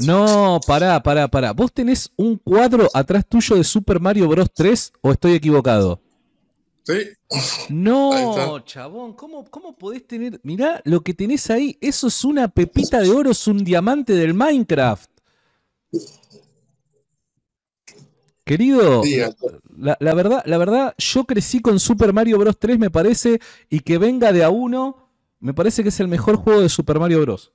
No, pará, pará, pará. ¿Vos tenés un cuadro atrás tuyo de Super Mario Bros. 3 o estoy equivocado? Sí. No, chabón, ¿cómo, ¿cómo podés tener? Mirá lo que tenés ahí. Eso es una pepita de oro, es un diamante del Minecraft. Querido, la, la, verdad, la verdad, yo crecí con Super Mario Bros. 3, me parece, y que venga de a uno, me parece que es el mejor juego de Super Mario Bros.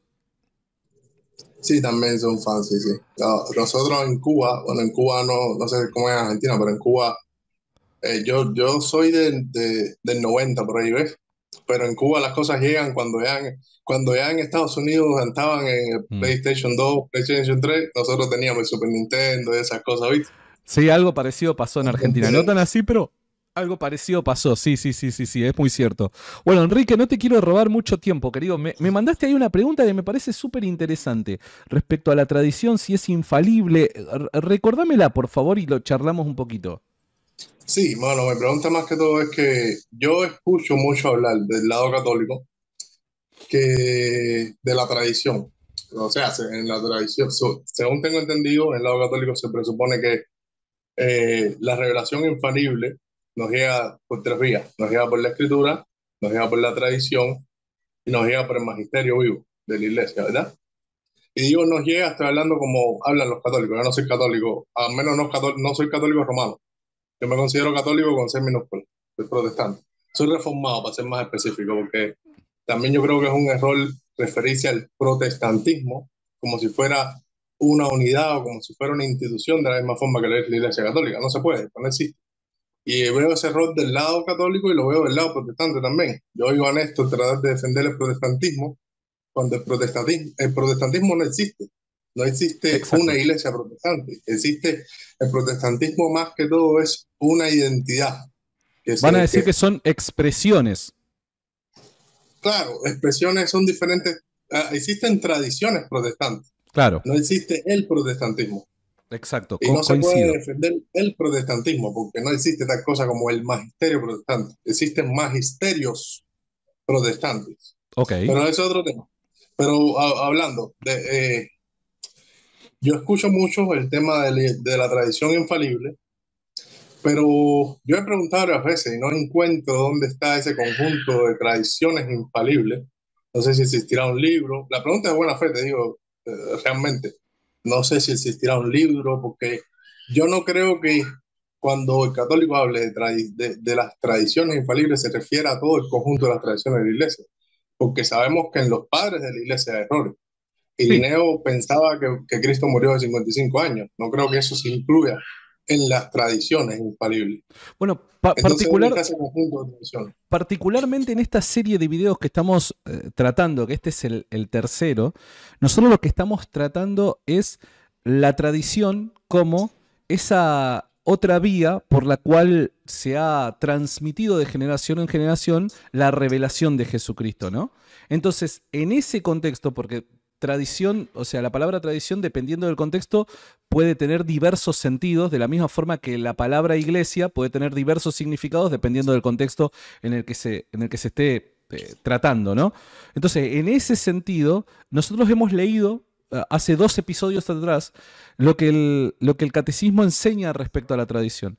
Sí, también son fans, sí, sí. Ah, nosotros en Cuba, bueno, en Cuba no, sé cómo es Argentina, pero en Cuba eh, yo, yo soy del 90, por ahí ves. Pero en Cuba las cosas llegan cuando ya, cuando ya en Estados Unidos andaban en el mm. PlayStation 2, PlayStation 3, nosotros teníamos el Super Nintendo y esas cosas, ¿viste? Sí, algo parecido pasó en Argentina. No tan así, pero algo parecido pasó, sí, sí, sí, sí, sí, es muy cierto. Bueno, Enrique, no te quiero robar mucho tiempo, querido. Me, mandaste ahí una pregunta que me parece súper interesante respecto a la tradición, si es infalible. recordámela, por favor, y lo charlamos un poquito. Sí, mano, mi pregunta más que todo es que yo escucho mucho hablar del lado católico que de la tradición. O sea, en la tradición, según tengo entendido, en el lado católico se presupone que eh, la revelación infalible nos llega por tres vías, nos llega por la escritura, nos llega por la tradición y nos llega por el magisterio vivo de la iglesia, ¿verdad? Y digo nos llega, estoy hablando como hablan los católicos, yo no soy católico, al menos no, soy católico romano, yo me considero católico con ser minúsculo, soy protestante, soy reformado para ser más específico, porque también yo creo que es un error referirse al protestantismo como si fuera una unidad o como si fuera una institución de la misma forma que la Iglesia Católica. No se puede, no existe y veo ese rol del lado católico y lo veo del lado protestante también. Yo oigo a Néstor tratar de defender el protestantismo cuando el protestantismo, no existe. No existe una iglesia protestante. Existe el protestantismo más que todo es una identidad. Van a decir que, son expresiones. Claro, expresiones son diferentes. Ah, existen tradiciones protestantes. Claro. No existe el protestantismo. Exacto. Y no se puede defender el protestantismo, porque no existe tal cosa como el magisterio protestante. Existen magisterios protestantes. Ok. Pero es otro tema. Pero hablando, de, eh, yo escucho mucho el tema de, la tradición infalible, pero yo he preguntado varias veces y no encuentro dónde está ese conjunto de tradiciones infalibles. No sé si existirá un libro. La pregunta es buena fe, te digo, eh, realmente no sé si existirá un libro, porque yo no creo que cuando el católico hable de, las tradiciones infalibles se refiera a todo el conjunto de las tradiciones de la iglesia, porque sabemos que en los padres de la iglesia hay errores. Irineo pensaba que, Cristo murió de 55 años, no creo que eso se incluya en las tradiciones infalibles. Bueno, particularmente en esta serie de videos que estamos eh, tratando, que este es el, el, tercero, nosotros lo que estamos tratando es la tradición como esa otra vía por la cual se ha transmitido de generación en generación la revelación de Jesucristo, ¿no? Entonces, en ese contexto, porque tradición, o sea, la palabra tradición, dependiendo del contexto, puede tener diversos sentidos, de la misma forma que la palabra iglesia puede tener diversos significados dependiendo del contexto en el que se, en el que se esté eh, tratando, ¿no? Entonces, en ese sentido, nosotros hemos leído eh, hace dos episodios atrás lo que, el, lo que el catecismo enseña respecto a la tradición.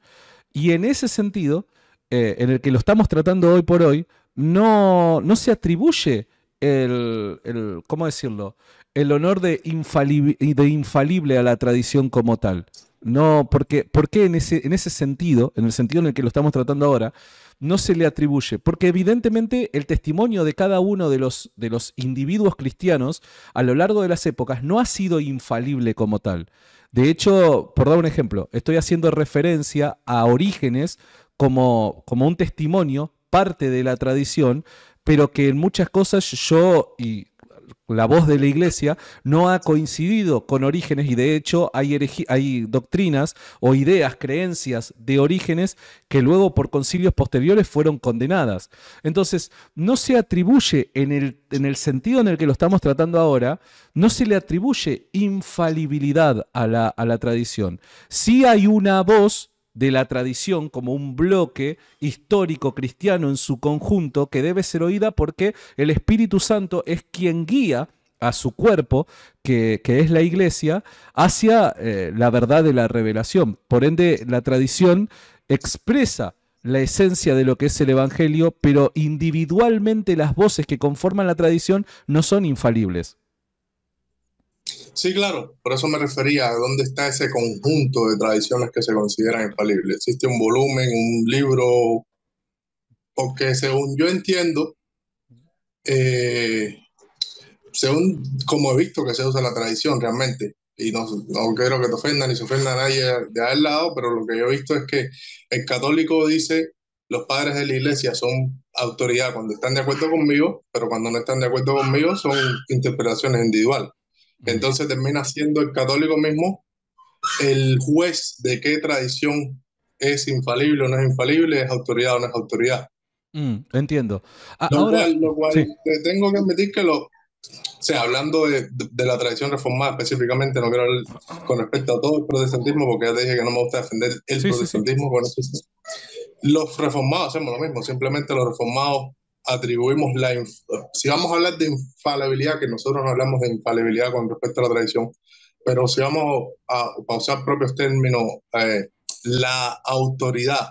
Y en ese sentido, eh, en el que lo estamos tratando hoy por hoy, no, no se atribuye el, ¿cómo decirlo? El honor de, de infalible a la tradición como tal. No, porque, ¿por qué en ese, en ese sentido, en el sentido en el que lo estamos tratando ahora, no se le atribuye? Porque evidentemente el testimonio de cada uno de los, de los individuos cristianos a lo largo de las épocas no ha sido infalible como tal. De hecho, por dar un ejemplo, estoy haciendo referencia a Orígenes como, como un testimonio parte de la tradición pero que en muchas cosas yo y la voz de la iglesia no ha coincidido con orígenes y de hecho hay, hay, doctrinas o ideas, creencias de orígenes que luego por concilios posteriores fueron condenadas. Entonces, no se atribuye, en el, en el sentido en el que lo estamos tratando ahora, no se le atribuye infalibilidad a la, a la tradición. Sí hay una voz de la tradición como un bloque histórico cristiano en su conjunto que debe ser oída porque el Espíritu Santo es quien guía a su cuerpo, que, es la iglesia, hacia eh, la verdad de la revelación. Por ende, la tradición expresa la esencia de lo que es el Evangelio, pero individualmente las voces que conforman la tradición no son infalibles. Sí, claro, por eso me refería a dónde está ese conjunto de tradiciones que se consideran infalibles. Existe un volumen, un libro, porque según yo entiendo, eh, según como he visto que se usa la tradición realmente, y no, quiero que te ofenda ni se ofenda a nadie de al lado, pero lo que yo he visto es que el católico dice los padres de la iglesia son autoridad cuando están de acuerdo conmigo, pero cuando no están de acuerdo conmigo son interpretaciones individuales. Entonces termina siendo el católico mismo el juez de qué tradición es infalible o no es infalible, es autoridad o no es autoridad. Mm, entiendo. lo, cual, tengo que admitir que lo, o sea, hablando de, la tradición reformada específicamente, no quiero hablar con respecto a todo el protestantismo, porque ya te dije que no me gusta defender el protestantismo. Los reformados hacemos lo mismo, simplemente los reformados atribuimos la... Si vamos a hablar de infalibilidad, que nosotros no hablamos de infalibilidad con respecto a la tradición, pero si vamos a, usar propios términos, eh, la autoridad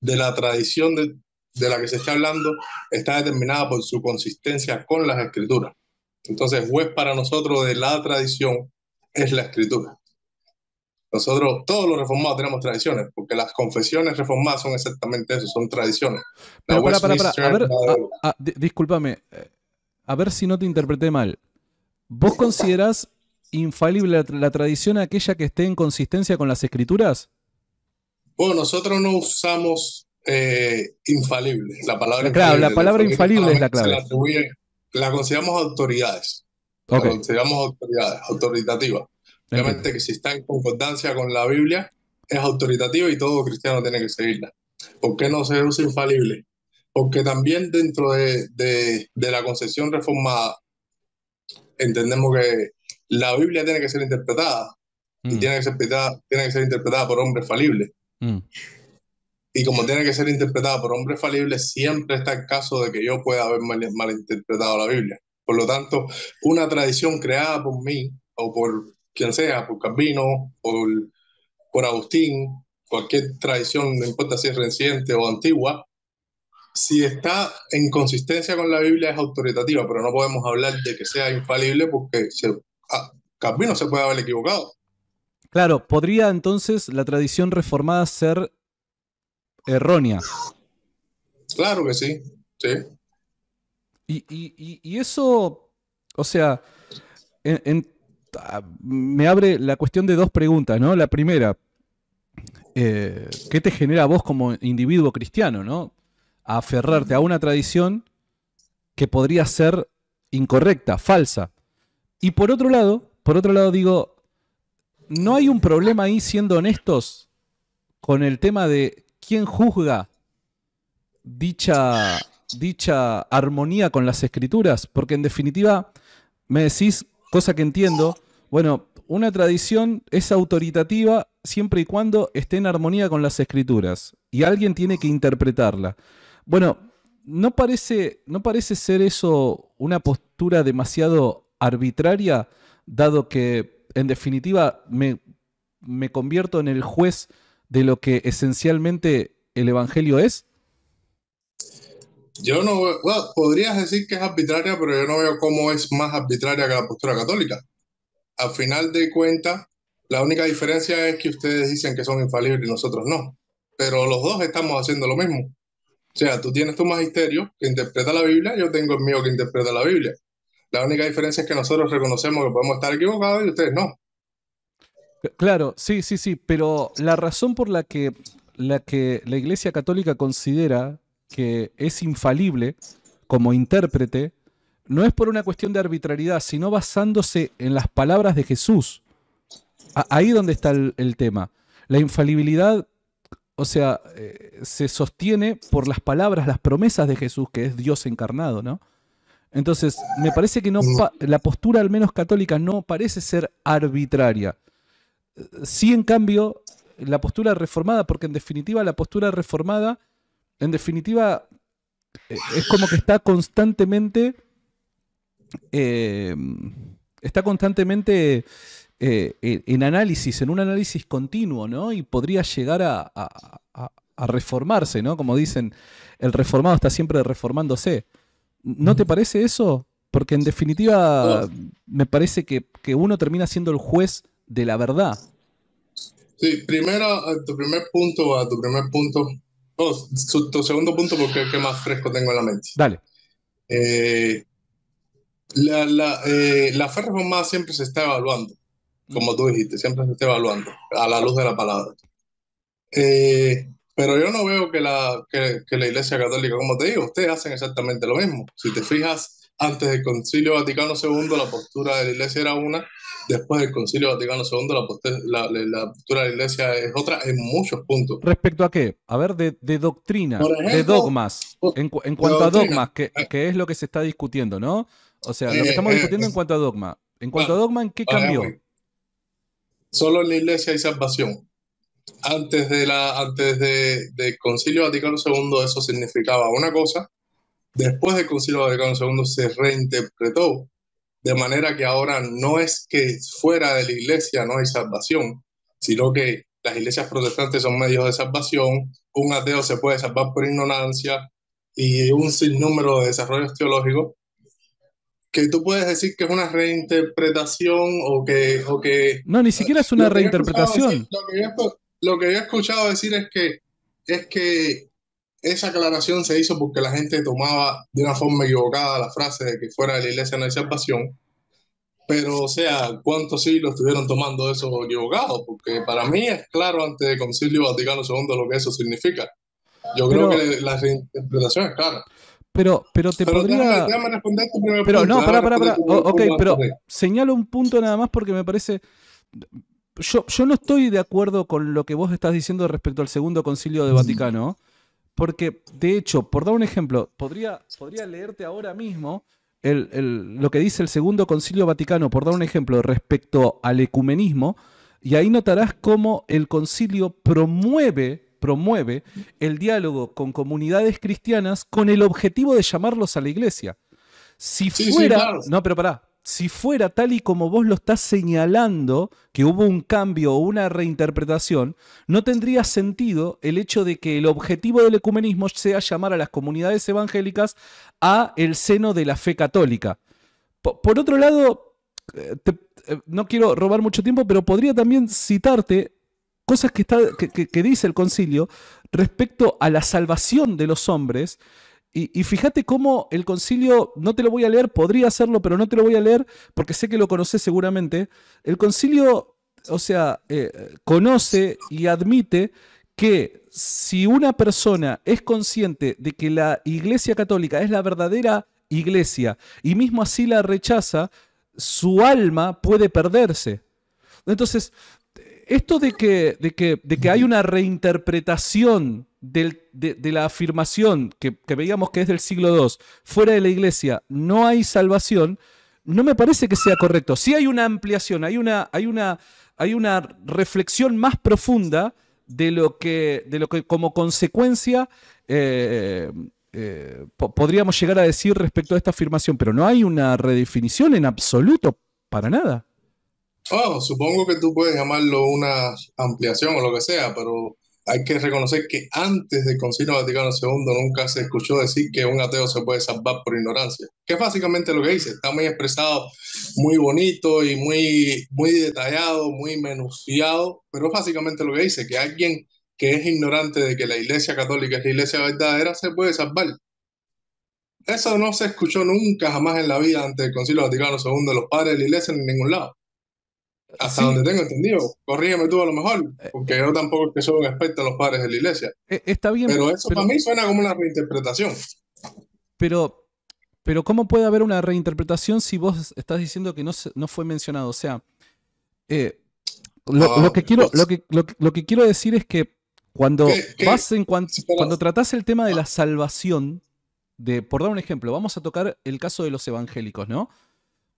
de la tradición de, de la que se está hablando está determinada por su consistencia con las escrituras. Entonces, juez para nosotros de la tradición es la escritura. Nosotros, todos los reformados tenemos tradiciones, porque las confesiones reformadas son exactamente eso, son tradiciones. Pero para, para, a ver, discúlpame, eh, a ver si no te interpreté mal. ¿Vos considerás infalible la, tradición aquella que esté en consistencia con las escrituras? Bueno, nosotros no usamos eh, infalible, la palabra Claro, la palabra infalible es la clave. La, consideramos autoridades. La consideramos autoridades, autoritativas. Obviamente que si está en concordancia con la Biblia, es autoritativa y todo cristiano tiene que seguirla. ¿Por qué no se usa infalible? Porque también dentro de, la concepción reformada entendemos que la Biblia tiene que ser interpretada y mm. tiene que ser, tiene que ser interpretada por hombres falibles. Mm. Y como tiene que ser interpretada por hombres falibles, siempre está el caso de que yo pueda haber malinterpretado la Biblia. Por lo tanto, una tradición creada por mí o por quien sea, por Cambino, por, por Agustín, cualquier tradición, no importa si es reciente o antigua, si está en consistencia con la Biblia es autoritativa, pero no podemos hablar de que sea infalible porque se, se puede haber equivocado. Claro, podría entonces la tradición reformada ser errónea. Claro que sí, sí. Y, eso, o sea, en Ah, me abre la cuestión de dos preguntas, ¿no? La primera, eh, ¿qué te genera a vos como individuo cristiano, ¿no? aferrarte a una tradición que podría ser incorrecta, falsa. Y por otro lado, por otro lado digo, ¿no hay un problema ahí siendo honestos con el tema de quién juzga dicha, dicha armonía con las escrituras? Porque en definitiva, me decís, Cosa que entiendo. Bueno, una tradición es autoritativa siempre y cuando esté en armonía con las escrituras y alguien tiene que interpretarla. Bueno, ¿no parece, no parece ser eso una postura demasiado arbitraria, dado que en definitiva me, me convierto en el juez de lo que esencialmente el Evangelio es? Yo no veo, podrías decir que es arbitraria, pero yo no veo cómo es más arbitraria que la postura católica. Al final de cuentas, la única diferencia es que ustedes dicen que son infalibles y nosotros no. Pero los dos estamos haciendo lo mismo. O sea, tú tienes tu magisterio que interpreta la Biblia, yo tengo el mío que interpreta la Biblia. La única diferencia es que nosotros reconocemos que podemos estar equivocados y ustedes no. Claro, sí, sí, sí, pero la razón por la, que la Iglesia Católica considera que es infalible como intérprete, no es por una cuestión de arbitrariedad, sino basándose en las palabras de Jesús. ahí donde está el, tema. La infalibilidad, o sea, eh, se sostiene por las palabras, las promesas de Jesús, que es Dios encarnado, ¿no? Entonces, me parece que no mm. la postura, al menos católica, no parece ser arbitraria. Sí, en cambio, la postura reformada, porque en definitiva la postura reformada en definitiva, eh, es como que está constantemente. Eh, está constantemente eh, en análisis, en un análisis continuo, ¿no? Y podría llegar a, reformarse, ¿no? Como dicen, el reformado está siempre reformándose. ¿No te parece eso? Porque en definitiva me parece que, uno termina siendo el juez de la verdad. Sí, primero, tu primer punto, a tu primer punto, tu segundo punto porque es el que más fresco tengo en la mente. Dale. Eh, la, eh, fe reformada siempre se está evaluando, como tú dijiste, siempre se está evaluando a la luz de la palabra. Eh, pero yo no veo que la, que la Iglesia Católica, como te digo, ustedes hacen exactamente lo mismo. Si te fijas, antes del Concilio Vaticano II la postura de la Iglesia era una, después del Concilio Vaticano II la, postura, de la Iglesia es otra en muchos puntos. ¿Respecto a qué? A ver, de, doctrina, de dogmas, en, cuanto a dogmas, eh. que, es lo que se está discutiendo, ¿no? O sea, lo que eh, estamos eh, discutiendo en cuanto a dogma. En cuanto a dogma, ¿en qué cambió? solo en la Iglesia hay salvación. Antes, de la, antes de, del Concilio Vaticano II eso significaba una cosa Después del Concilio Vaticano II se reinterpretó, de manera que ahora no es que fuera de la iglesia no hay salvación, sino que las iglesias protestantes son medios de salvación, un ateo se puede salvar por ignorancia y un sinnúmero de desarrollos teológicos que tú puedes decir que es una reinterpretación o que... O que no, ni siquiera es una reinterpretación. lo, que he escuchado decir es que, es que esa aclaración se hizo porque la gente tomaba de una forma equivocada la frase de que fuera de la iglesia no hay salvación. Pero, o sea, ¿cuántos siglos estuvieron tomando eso equivocado? Porque para mí es claro ante el Concilio Vaticano II lo que eso significa. Yo creo que la interpretación es clara. Pero, pero te podría. Déjame, déjame responder tu pero, No, para para Ok, pero señalo un punto nada más porque me parece. Yo, yo no estoy de acuerdo con lo que vos estás diciendo respecto al segundo concilio de Vaticano. Porque, de hecho, por dar un ejemplo, podría, podría leerte ahora mismo lo que dice el Segundo Concilio Vaticano, por dar un ejemplo, respecto al ecumenismo, y ahí notarás cómo el concilio promueve, promueve el diálogo con comunidades cristianas con el objetivo de llamarlos a la iglesia. Si fuera. No, pero pará, si fuera tal y como vos lo estás señalando, que hubo un cambio o una reinterpretación, no tendría sentido el hecho de que el objetivo del ecumenismo sea llamar a las comunidades evangélicas a el seno de la fe católica. Por, otro lado, eh, eh, no quiero robar mucho tiempo, pero podría también citarte cosas que dice el concilio respecto a la salvación de los hombres y, fíjate cómo el concilio, no te lo voy a leer, podría hacerlo, pero no te lo voy a leer porque sé que lo conoces seguramente. El concilio, o sea, eh, conoce y admite que si una persona es consciente de que la Iglesia Católica es la verdadera Iglesia y mismo así la rechaza, su alma puede perderse. Entonces, esto de que, de que, hay una reinterpretación de, la afirmación que, veíamos que es del siglo II, fuera de la iglesia no hay salvación, no me parece que sea correcto. Sí hay una ampliación, hay una, una, hay una reflexión más profunda de lo que, de lo que como consecuencia eh, eh, podríamos llegar a decir respecto a esta afirmación, pero no hay una redefinición en absoluto, para nada. Oh, supongo que tú puedes llamarlo una ampliación o lo que sea, pero hay que reconocer que antes del Concilio Vaticano II nunca se escuchó decir que un ateo se puede salvar por ignorancia, que es básicamente lo que dice, está muy expresado, muy bonito y muy, muy detallado, muy menuciado, pero básicamente lo que dice, que alguien que es ignorante de que la Iglesia Católica es la Iglesia verdadera se puede salvar. Eso no se escuchó nunca, jamás en la vida antes del Concilio Vaticano II, los padres de la Iglesia en ningún lado. Hasta donde tengo entendido, corrígeme tú a lo mejor, eh, porque yo tampoco es que soy un experto en los padres de la iglesia. Eh, está bien. Pero eso para mí suena como una reinterpretación. Pero, pero ¿cómo puede haber una reinterpretación si vos estás diciendo que no, no fue mencionado? O sea, eh, ah, lo, que quiero, pues. lo, que, lo, que quiero decir es que cuando en cuando tratás el tema de ah. la salvación, de, por dar un ejemplo, vamos a tocar el caso de los evangélicos, ¿no?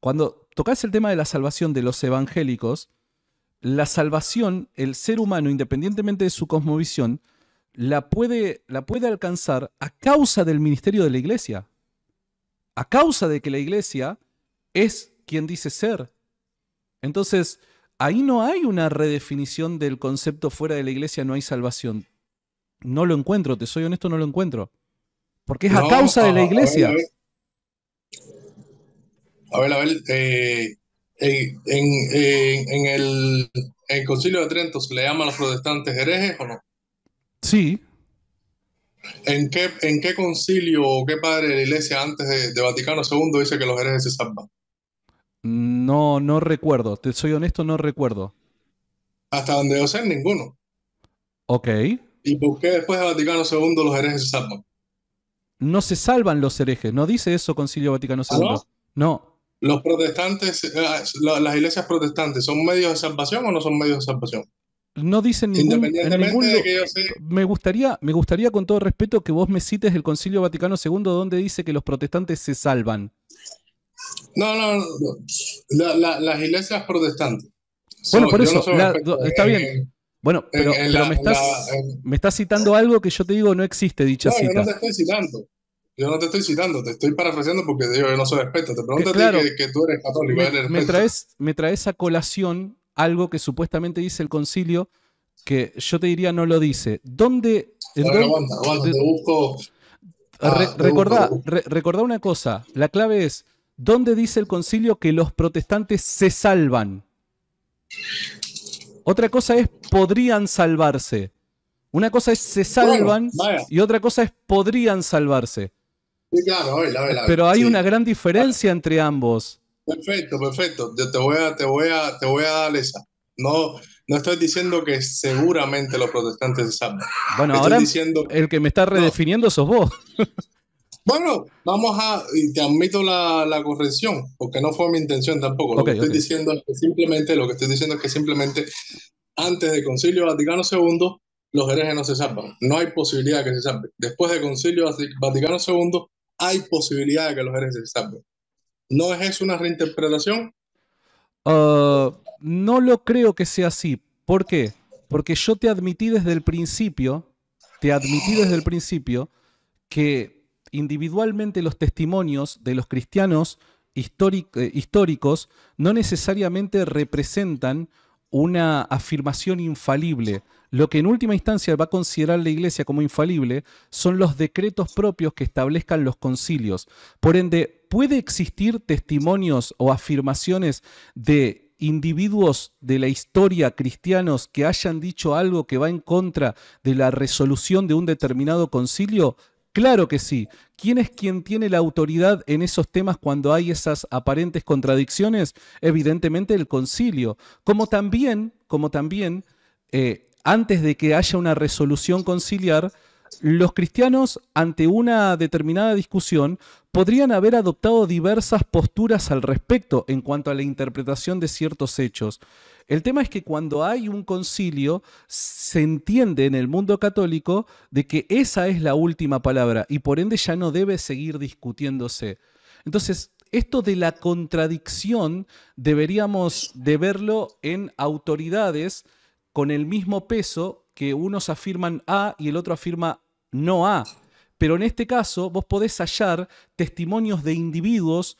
Cuando tocas el tema de la salvación de los evangélicos, la salvación, el ser humano, independientemente de su cosmovisión, la puede, la puede alcanzar a causa del ministerio de la iglesia. A causa de que la iglesia es quien dice ser. Entonces, ahí no hay una redefinición del concepto fuera de la iglesia, no hay salvación. No lo encuentro, te soy honesto, no lo encuentro. Porque es a causa de la iglesia. A ver, a ver, eh, en, el, concilio de Trento se le llama a los protestantes herejes o no? Sí. ¿En qué, en qué concilio o qué padre de la iglesia antes de, Vaticano II dice que los herejes se salvan? No, no recuerdo. Te soy honesto, no recuerdo. Hasta donde yo sé, ninguno. Ok. ¿Y por qué después de Vaticano II los herejes se salvan? No se salvan los herejes, no dice eso Concilio Vaticano II. ¿Ah, no. ¿Los protestantes, eh, las iglesias protestantes, son medios de salvación o no son medios de salvación? No dicen ningún, Independientemente de que yo Me gustaría, me gustaría con todo respeto que vos me cites el Concilio Vaticano II donde dice que los protestantes se salvan. No, no, no. las iglesias protestantes. Bueno, por eso, está bien. bueno, pero, me, estás, citando algo que yo te digo no existe dicha cita. no te estoy citando. Yo no te estoy citando, te estoy parafraseando porque yo no soy experto. Te pregunto que, tú eres católico. Me, traes, me a colación algo que supuestamente dice el concilio, que yo te diría no lo dice. ¿Dónde? dónde recordá, una cosa, la clave es, ¿dónde dice el concilio que los protestantes se salvan? Otra cosa es podrían salvarse. Una cosa es se salvan y otra cosa es podrían salvarse. Pero hay una gran diferencia entre ambos. Perfecto, perfecto. Yo te voy a, te voy a, te voy a dar esa. No, no estoy diciendo que seguramente los protestantes se salvan. Bueno, ahora el que me está redefiniendo sos vos. Bueno, vamos a, y te admito la, corrección, porque no fue mi intención tampoco. Lo que estoy diciendo es que simplemente, lo que estoy diciendo es que simplemente antes del Concilio Vaticano II, los herejes no se salvan. No hay posibilidad de que se salven. Después del Concilio Vaticano II, hay posibilidad de que los se salven. ¿No es eso una reinterpretación? Ah, no lo creo que sea así. ¿Por qué? Porque yo te admití desde el principio, te admití desde el principio que individualmente los testimonios de los cristianos eh, históricos no necesariamente representan una afirmación infalible lo que en última instancia va a considerar la Iglesia como infalible son los decretos propios que establezcan los concilios. Por ende, ¿puede existir testimonios o afirmaciones de individuos de la historia cristianos que hayan dicho algo que va en contra de la resolución de un determinado concilio? Claro que sí. ¿Quién es quien tiene la autoridad en esos temas cuando hay esas aparentes contradicciones? Evidentemente el concilio. Como también, como también eh, antes de que haya una resolución conciliar, los cristianos, ante una determinada discusión, podrían haber adoptado diversas posturas al respecto en cuanto a la interpretación de ciertos hechos. El tema es que cuando hay un concilio, se entiende en el mundo católico de que esa es la última palabra y por ende ya no debe seguir discutiéndose. Entonces, esto de la contradicción deberíamos de verlo en autoridades con el mismo peso que unos afirman A y el otro afirma no A. Pero en este caso vos podés hallar testimonios de individuos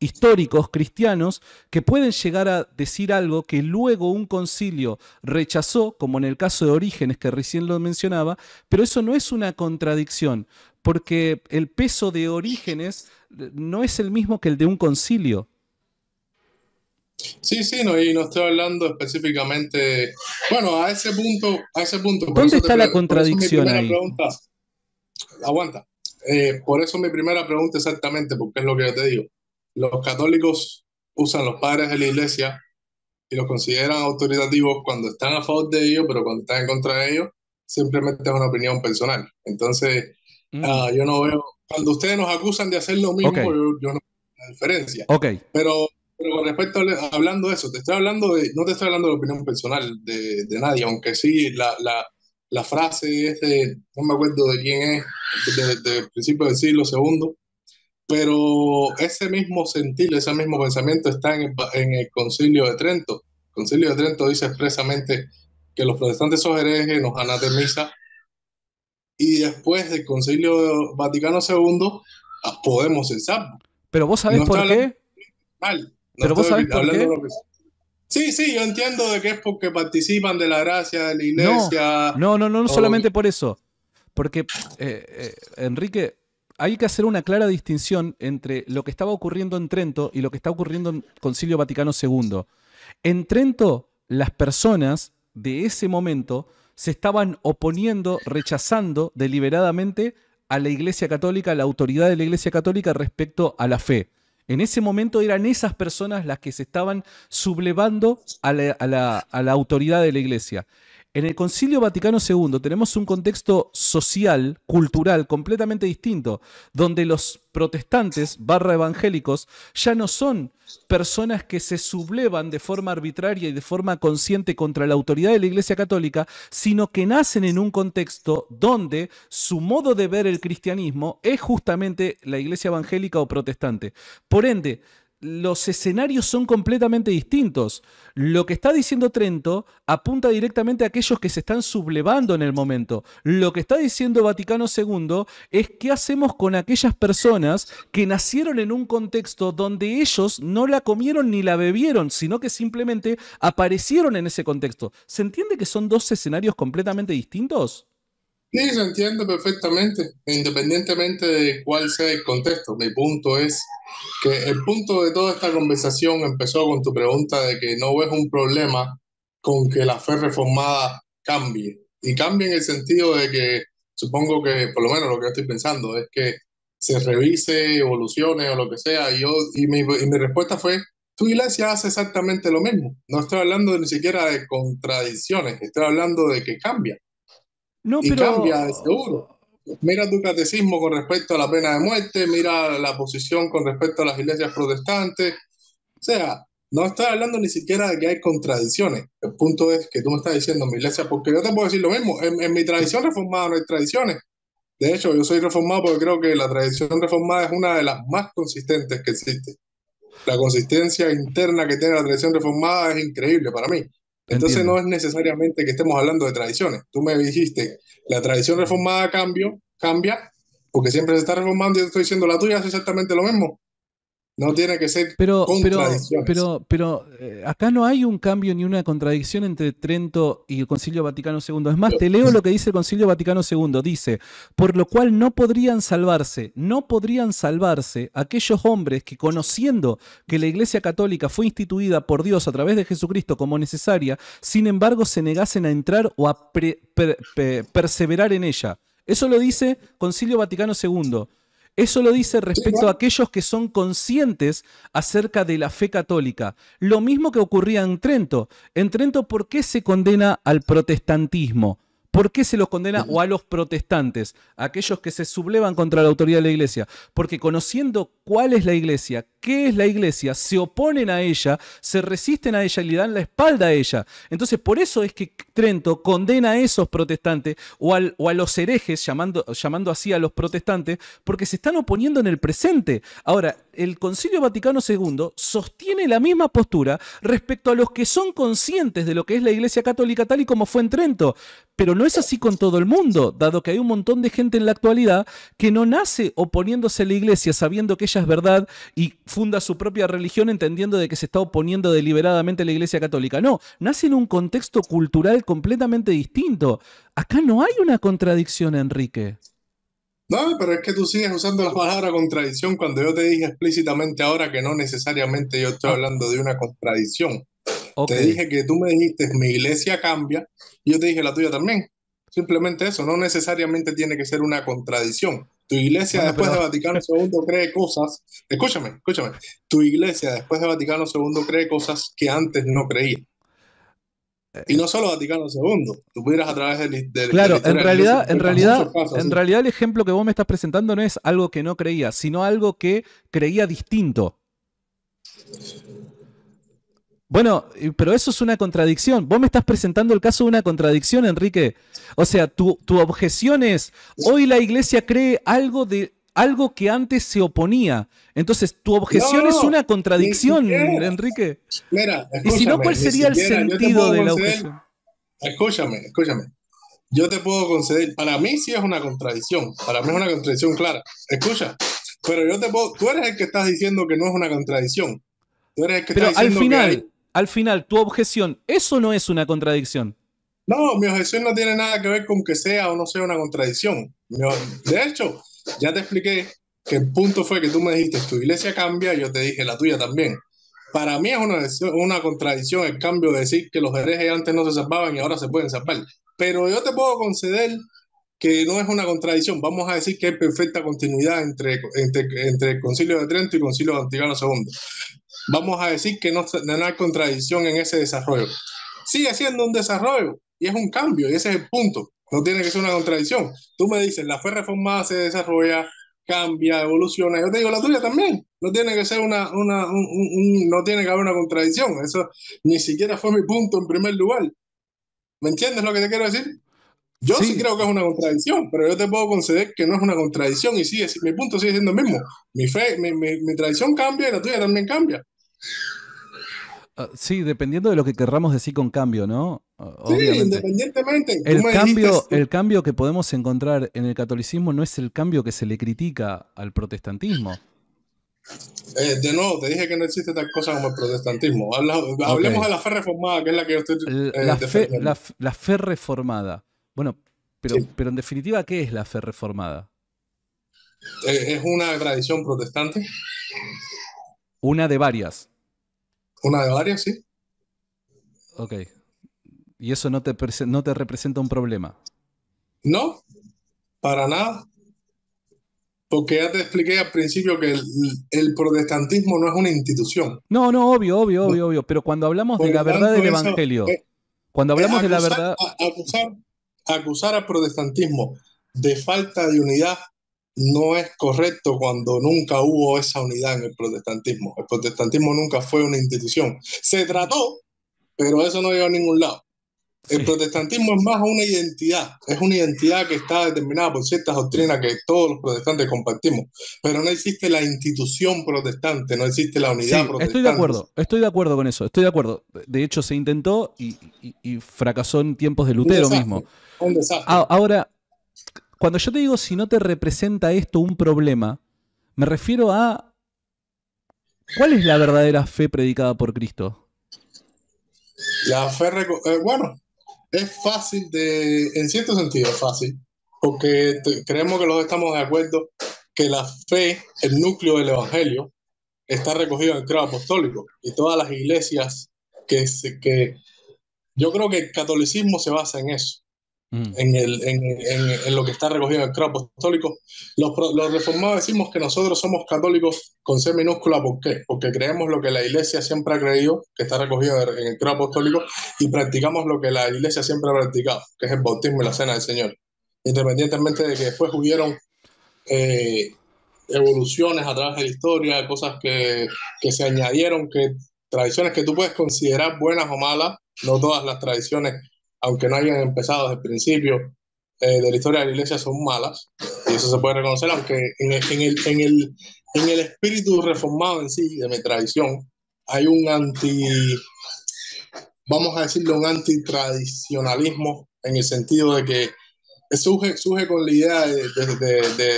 históricos cristianos que pueden llegar a decir algo que luego un concilio rechazó, como en el caso de Orígenes que recién lo mencionaba, pero eso no es una contradicción, porque el peso de Orígenes no es el mismo que el de un concilio. Sí, sí, no, y no estoy hablando específicamente. Bueno, a ese punto, a ese punto. ¿Dónde está la contradicción ahí? aguanta. Eh, por eso mi primera pregunta exactamente, porque es lo que yo te digo. Los católicos usan los padres de la iglesia y los consideran autoritativos cuando están a favor de ellos, pero cuando están en contra de ellos, simplemente es una opinión personal. Entonces, mm. ah, yo no veo. Cuando ustedes nos acusan de hacer lo mismo, yo, yo no veo la diferencia. Ok. Pero pero con respecto a, hablando de eso, te estoy hablando de, no te estoy hablando de la opinión personal de, de nadie, aunque sí la, la, la frase es de, no me acuerdo de quién es, desde el principio del siglo segundo, pero ese mismo sentir, ese mismo pensamiento está en el, en el concilio de Trento. El concilio de Trento dice expresamente que los protestantes son herejes, nos anatemiza, y después del concilio Vaticano II ah, podemos ser Pero vos sabés por qué... Mal. Pero vos sabés por Sí, sí, yo entiendo de que es porque participan de la gracia, de la iglesia. No, no, no, no, solamente por eso. Porque, eh, eh, Enrique, hay que hacer una clara distinción entre lo que estaba ocurriendo en Trento y lo que está ocurriendo en Concilio Vaticano II. En Trento, las personas de ese momento se estaban oponiendo, rechazando deliberadamente a la Iglesia Católica, a la autoridad de la Iglesia Católica respecto a la fe. En ese momento eran esas personas las que se estaban sublevando a la, autoridad de la iglesia. En el Concilio Vaticano II tenemos un contexto social, cultural, completamente distinto, donde los protestantes barra evangélicos ya no son personas que se sublevan de forma arbitraria y de forma consciente contra la autoridad de la Iglesia Católica, sino que nacen en un contexto donde su modo de ver el cristianismo es justamente la Iglesia evangélica o protestante. Por ende, los escenarios son completamente distintos. Lo que está diciendo Trento apunta directamente a aquellos que se están sublevando en el momento. Lo que está diciendo Vaticano II es qué hacemos con aquellas personas que nacieron en un contexto donde ellos no la comieron ni la bebieron, sino que simplemente aparecieron en ese contexto. ¿Se entiende que son dos escenarios completamente distintos? Sí, se entiende perfectamente, independientemente de cuál sea el contexto. Mi punto es que el punto de toda esta conversación empezó con tu pregunta de que no ves un problema con que la fe reformada cambie. Y cambie en el sentido de que, supongo que, por lo menos lo que estoy pensando, es que se revise, evolucione o lo que sea. Y, yo, y, mi, y mi respuesta fue, tu iglesia hace exactamente lo mismo. No estoy hablando ni siquiera de contradicciones, estoy hablando de que cambia no, y pero... cambia seguro. Mira tu catecismo con respecto a la pena de muerte, mira la posición con respecto a las iglesias protestantes. O sea, no estás hablando ni siquiera de que hay contradicciones. El punto es que tú me estás diciendo mi iglesia, porque yo te puedo decir lo mismo. En, en mi tradición reformada no hay tradiciones. De hecho, yo soy reformado porque creo que la tradición reformada es una de las más consistentes que existe. La consistencia interna que tiene la tradición reformada es increíble para mí. Entonces no es necesariamente que estemos hablando de tradiciones. Tú me dijiste, la tradición reformada cambio, cambia porque siempre se está reformando y yo estoy diciendo la tuya es exactamente lo mismo. No tiene que ser pero, Pero, pero, eh, acá no hay un cambio ni una contradicción entre Trento y el Concilio Vaticano II. Es más, te leo lo que dice el Concilio Vaticano II. Dice, por lo cual no podrían salvarse, no podrían salvarse aquellos hombres que conociendo que la Iglesia Católica fue instituida por Dios a través de Jesucristo como necesaria, sin embargo se negasen a entrar o a perseverar en ella. Eso lo dice Concilio Vaticano II. Eso lo dice respecto a aquellos que son conscientes acerca de la fe católica. Lo mismo que ocurría en Trento. En Trento, ¿por qué se condena al protestantismo? ¿Por qué se los condena o a los protestantes, aquellos que se sublevan contra la autoridad de la iglesia? Porque conociendo cuál es la iglesia, qué es la iglesia, se oponen a ella, se resisten a ella y le dan la espalda a ella. Entonces, por eso es que Trento condena a esos protestantes o, a los herejes, llamando, llamando así a los protestantes, porque se están oponiendo en el presente. Ahora, el Concilio Vaticano II sostiene la misma postura respecto a los que son conscientes de lo que es la Iglesia Católica tal y como fue en Trento, pero no es así con todo el mundo, dado que hay un montón de gente en la actualidad que no nace oponiéndose a la Iglesia sabiendo que ella es verdad y funda su propia religión entendiendo de que se está oponiendo deliberadamente a la Iglesia Católica. No, nace en un contexto cultural completamente distinto. Acá no hay una contradicción, Enrique. No, pero es que tú sigues usando la palabra contradicción cuando yo te dije explícitamente ahora que no necesariamente yo estoy ah. hablando de una contradicción. Te dije que tú me dijiste, mi iglesia cambia, y yo te dije la tuya también. Simplemente eso, no necesariamente tiene que ser una contradicción. Tu iglesia después de Vaticano II cree cosas, escúchame, escúchame, tu iglesia después de Vaticano II cree cosas que antes no creía. Eh, y no solo Vaticano II, tú pudieras a través del... claro, en realidad, en, realidad, en realidad el ejemplo que vos me estás presentando no es algo que no creía, sino algo que creía distinto. Bueno, pero eso es una contradicción. Vos me estás presentando el caso de una contradicción, Enrique. O sea, tu, tu objeción es, hoy la iglesia cree algo de algo que antes se oponía. Entonces, tu objeción es una contradicción, Enrique. Mira, y si no, ¿cuál sería el sentido de la objeción? Escúchame, escúchame. Yo te puedo conceder, para mí sí es una contradicción, para mí es una contradicción clara. Escucha, pero yo te puedo, tú eres el que estás diciendo que no es una contradicción. Tú eres el que pero está al final, que al final tu objeción, ¿eso no es una contradicción? No, mi objeción no tiene nada que ver con que sea o no sea una contradicción. De hecho, ya te expliqué que el punto fue que tú me dijiste, tu iglesia cambia, yo te dije la tuya también. Para mí es una, contradicción el cambio de decir que los herejes antes no se salvaban y ahora se pueden salvar. Pero yo te puedo conceder que no es una contradicción. Vamos a decir que hay perfecta continuidad entre, entre, el Concilio de Trento y el Concilio de Antigua II vamos a decir que no, hay contradicción en ese desarrollo. Sigue siendo un desarrollo y es un cambio, y ese es el punto. No tiene que ser una contradicción. Tú me dices, la fue reformada se desarrolla, cambia, evoluciona. Yo te digo, la tuya también. No tiene que ser una, una no tiene que haber una contradicción. Eso ni siquiera fue mi punto en primer lugar. ¿Me entiendes lo que te quiero decir? Yo sí. creo que es una contradicción, pero yo te puedo conceder que no es una contradicción y mi punto sigue siendo el mismo. Mi fe, mi, tradición cambia y la tuya también cambia. Ah, sí, dependiendo de lo que querramos decir con cambio, ¿no? sí, independientemente. El cambio, el cambio que podemos encontrar en el catolicismo no es el cambio que se le critica al protestantismo. Eh, de nuevo, te dije que no existe tal cosa como el protestantismo. hablemos de la fe reformada, que es la que yo estoy eh, la fe reformada. Bueno, pero, pero en definitiva, ¿qué es la fe reformada? Eh, es una tradición protestante. Una de varias. Una de varias, sí. Ok. ¿Y eso no te, no te representa un problema? No, para nada. Porque ya te expliqué al principio que el, protestantismo no es una institución. No, no, obvio, obvio, obvio, obvio. Pero cuando hablamos de la verdad del Evangelio, cuando hablamos de la verdad acusar al protestantismo de falta de unidad no es correcto cuando nunca hubo esa unidad en el protestantismo. El protestantismo nunca fue una institución. Se trató, pero eso no llegó a ningún lado. El protestantismo es más una identidad, es una identidad que está determinada por ciertas doctrinas que todos los protestantes compartimos, pero no existe la institución protestante, no existe la unidad sí, protestante. Estoy de acuerdo, estoy de acuerdo con eso, estoy de acuerdo. De hecho, se intentó y, fracasó en tiempos de Lutero mismo. Ah, ahora, cuando yo te digo si no te representa esto un problema, me refiero a ¿cuál es la verdadera fe predicada por Cristo? La fe, eh, bueno, es fácil de, en cierto sentido es fácil, porque creemos que los estamos de acuerdo que la fe, el núcleo del Evangelio, está recogido en el credo apostólico y todas las iglesias que, que yo creo que el catolicismo se basa en eso, Mm. en, lo que está recogido en el credo apostólico. Los, reformados decimos que nosotros somos católicos con C minúscula, ¿por qué? Porque creemos lo que la iglesia siempre ha creído, que está recogido en el credo apostólico, y practicamos lo que la iglesia siempre ha practicado, que es el bautismo y la cena del Señor. Independientemente de que después hubieron... Eh, evoluciones a través de la historia, cosas que, que se añadieron, que tradiciones que tú puedes considerar buenas o malas, no todas las tradiciones aunque no hayan empezado desde el principio eh, de la historia de la iglesia, son malas, y eso se puede reconocer, aunque en el, en el, espíritu reformado en sí, de mi tradición, hay un anti, vamos a decirlo, un antitradicionalismo en el sentido de que surge, surge con la idea de, de,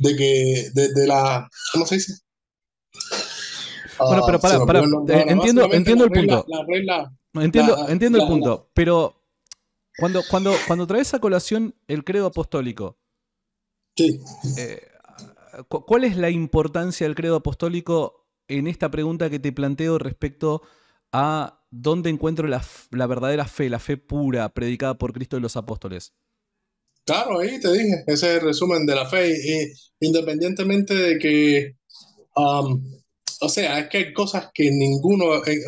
de, que, de, la, ¿cómo se dice? bueno, pero ah, para, entiendo, el punto. entiendo, el punto, pero cuando, cuando, cuando traes a colación el credo apostólico, eh, ¿cuál es la importancia del credo apostólico en esta pregunta que te planteo respecto a dónde encuentro la, verdadera fe, la fe pura predicada por Cristo y los apóstoles? Claro, ahí te dije, ese es el resumen de la fe, y, independientemente de que um, o sea, es que hay cosas que ninguno, eh,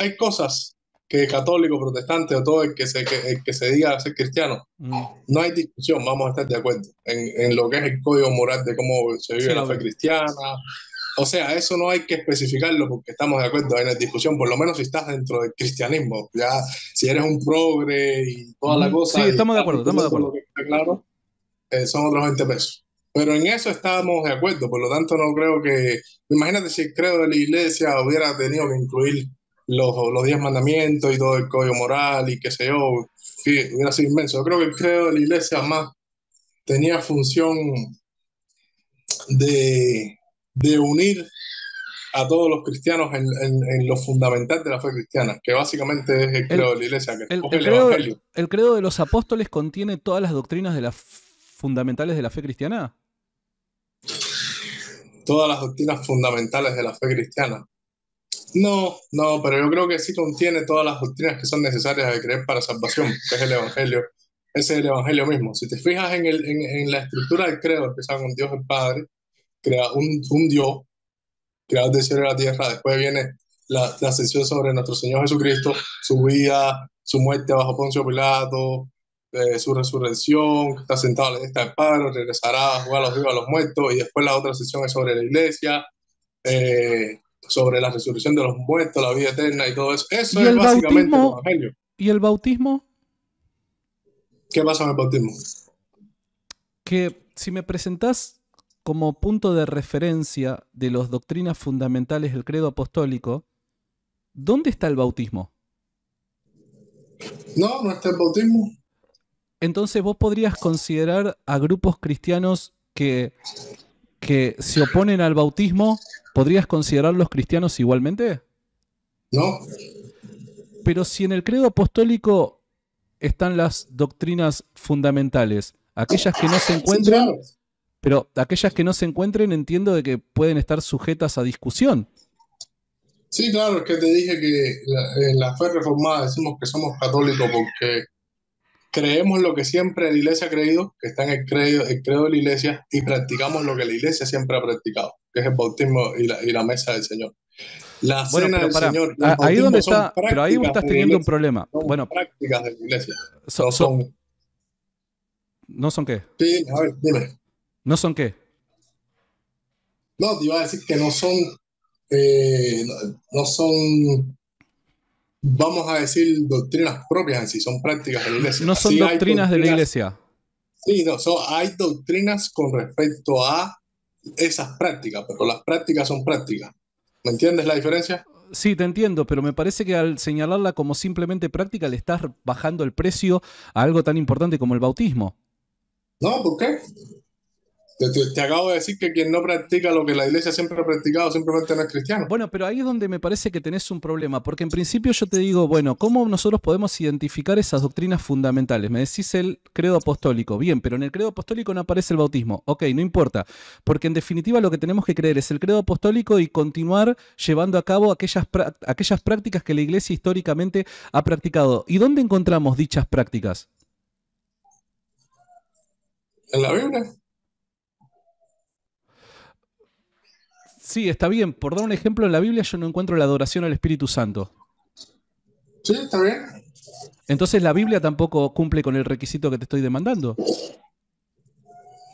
hay cosas que católico, protestante o todo el que se, que, se diga ser cristiano, mm. no hay discusión, vamos a estar de acuerdo en, en, lo que es el código moral de cómo se vive la fe cristiana. O sea, eso no hay que especificarlo porque estamos de acuerdo en la discusión, por lo menos si estás dentro del cristianismo, ya si eres un progre y toda la cosa. Sí, estamos de acuerdo, estamos de acuerdo. Que, claro, eh, son otros 20 pesos. Pero en eso estábamos de acuerdo, por lo tanto no creo que, imagínate si el credo de la iglesia hubiera tenido que incluir los, los diez mandamientos y todo el código moral y qué sé yo, hubiera sido inmenso. Yo creo que el credo de la iglesia más tenía función de, unir a todos los cristianos en, lo fundamental de la fe cristiana, que básicamente es el credo de la iglesia, el, credo, de los apóstoles contiene todas las doctrinas de las fundamentales de la fe cristiana todas las doctrinas fundamentales de la fe cristiana. No, no, pero yo creo que sí contiene todas las doctrinas que son necesarias de creer para salvación, que es el Evangelio. Ese es el Evangelio mismo. Si te fijas en, el, en, la estructura del credo, empieza con Dios el Padre, crea un, un Dios, crea el cielo y la tierra, después viene la, la ascensión sobre nuestro Señor Jesucristo, su vida, su muerte bajo Poncio Pilato, eh, su resurrección, que está sentado en esta paro regresará a jugar a los vivos a los muertos, y después la otra sesión es sobre la iglesia, eh, sobre la resurrección de los muertos, la vida eterna y todo eso. Eso es básicamente el ¿Y el bautismo? ¿Qué pasa con el bautismo? Que si me presentas como punto de referencia de las doctrinas fundamentales del credo apostólico, ¿dónde está el bautismo? No, no está el bautismo. Entonces vos podrías considerar a grupos cristianos que, que se oponen al bautismo, ¿podrías considerarlos cristianos igualmente? No. Pero si en el credo apostólico están las doctrinas fundamentales, aquellas que no se encuentran, pero aquellas que no se encuentren entiendo de que pueden estar sujetas a discusión. Sí, claro, es que te dije que en la fe reformada decimos que somos católicos porque creemos lo que siempre la iglesia ha creído, que está en el credo, de la iglesia, y practicamos lo que la iglesia siempre ha practicado, que es el bautismo y la, mesa del Señor. La bueno, del Señor. Ahí donde está, pero ahí estás teniendo un problema. bueno, prácticas de la iglesia. no son, ¿No son qué? Sí, a ver, dime. ¿No son qué? No, te iba a decir que no son. Eh, no son vamos a decir, doctrinas propias en sí, son prácticas de la iglesia. No son doctrinas, de la iglesia. Sí, no, hay doctrinas con respecto a esas prácticas, pero las prácticas son prácticas. ¿Me entiendes la diferencia? Sí, te entiendo, pero me parece que al señalarla como simplemente práctica le estás bajando el precio a algo tan importante como el bautismo. No, ¿por qué? Te, acabo de decir que quien no practica lo que la iglesia siempre ha practicado simplemente no es cristiano. Bueno, pero ahí es donde me parece que tenés un problema, porque en principio yo te digo, bueno, ¿cómo nosotros podemos identificar esas doctrinas fundamentales? Me decís el credo apostólico, bien, pero en el credo apostólico no aparece el bautismo. Ok, no importa, porque en definitiva lo que tenemos que creer es el credo apostólico y continuar llevando a cabo aquellas, aquellas prácticas que la iglesia históricamente ha practicado. ¿Y dónde encontramos dichas prácticas? En la Biblia. Sí, está bien. Por dar un ejemplo, en la Biblia yo no encuentro la adoración al Espíritu Santo. Sí, está bien. Entonces la Biblia tampoco cumple con el requisito que te estoy demandando.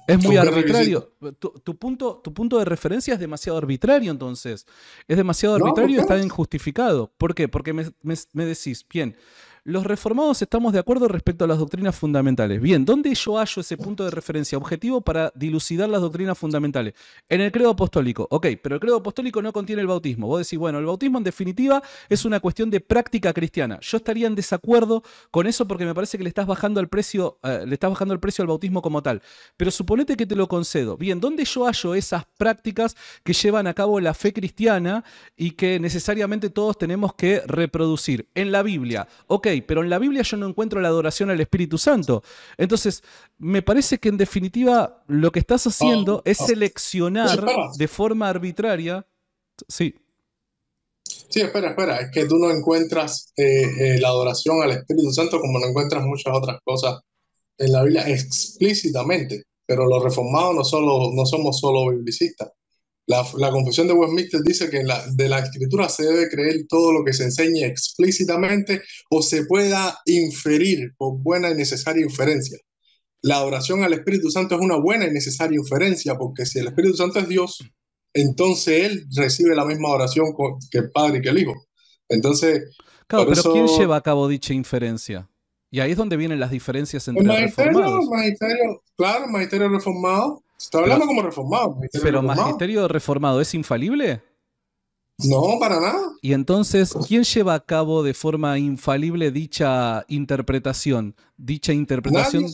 Es muy arbitrario. Tu, punto, tu punto de referencia es demasiado arbitrario, entonces. Es demasiado arbitrario y está injustificado. ¿Por qué? Porque me decís, bien, los reformados estamos de acuerdo respecto a las doctrinas fundamentales. Bien, ¿dónde yo hallo ese punto de referencia objetivo para dilucidar las doctrinas fundamentales? En el credo apostólico. Ok, pero el credo apostólico no contiene el bautismo. Vos decís, bueno, el bautismo en definitiva es una cuestión de práctica cristiana. Yo estaría en desacuerdo con eso porque me parece que le estás bajando el precio, eh, le estás bajando el precio al bautismo como tal. Pero suponete que te lo concedo. Bien, ¿dónde yo hallo esas prácticas que llevan a cabo la fe cristiana y que necesariamente todos tenemos que reproducir? En la Biblia. Ok, pero en la Biblia yo no encuentro la adoración al Espíritu Santo. Entonces, me parece que en definitiva lo que estás haciendo oh, es oh. seleccionar de forma arbitraria. Sí. Sí, espera, espera, es que tú no encuentras eh, eh, la adoración al Espíritu Santo como no encuentras muchas otras cosas en la Biblia explícitamente, pero los reformados no somos solo biblicistas, la, la, confesión de Westminster dice que la, de la escritura se debe creer todo lo que se enseñe explícitamente o se pueda inferir por buena y necesaria inferencia. La oración al Espíritu Santo es una buena y necesaria inferencia porque si el Espíritu Santo es Dios, entonces Él recibe la misma oración que el Padre y que el Hijo. Entonces... Claro, pero ¿quién lleva a cabo dicha inferencia? Y ahí es donde vienen las diferencias entre el magisterio, reformados. claro, magisterio reformado Está hablando como reformado. pero magisterio reformado, ¿es infalible? No, para nada. Y entonces, ¿quién lleva a cabo de forma infalible dicha interpretación? Dicha interpretación.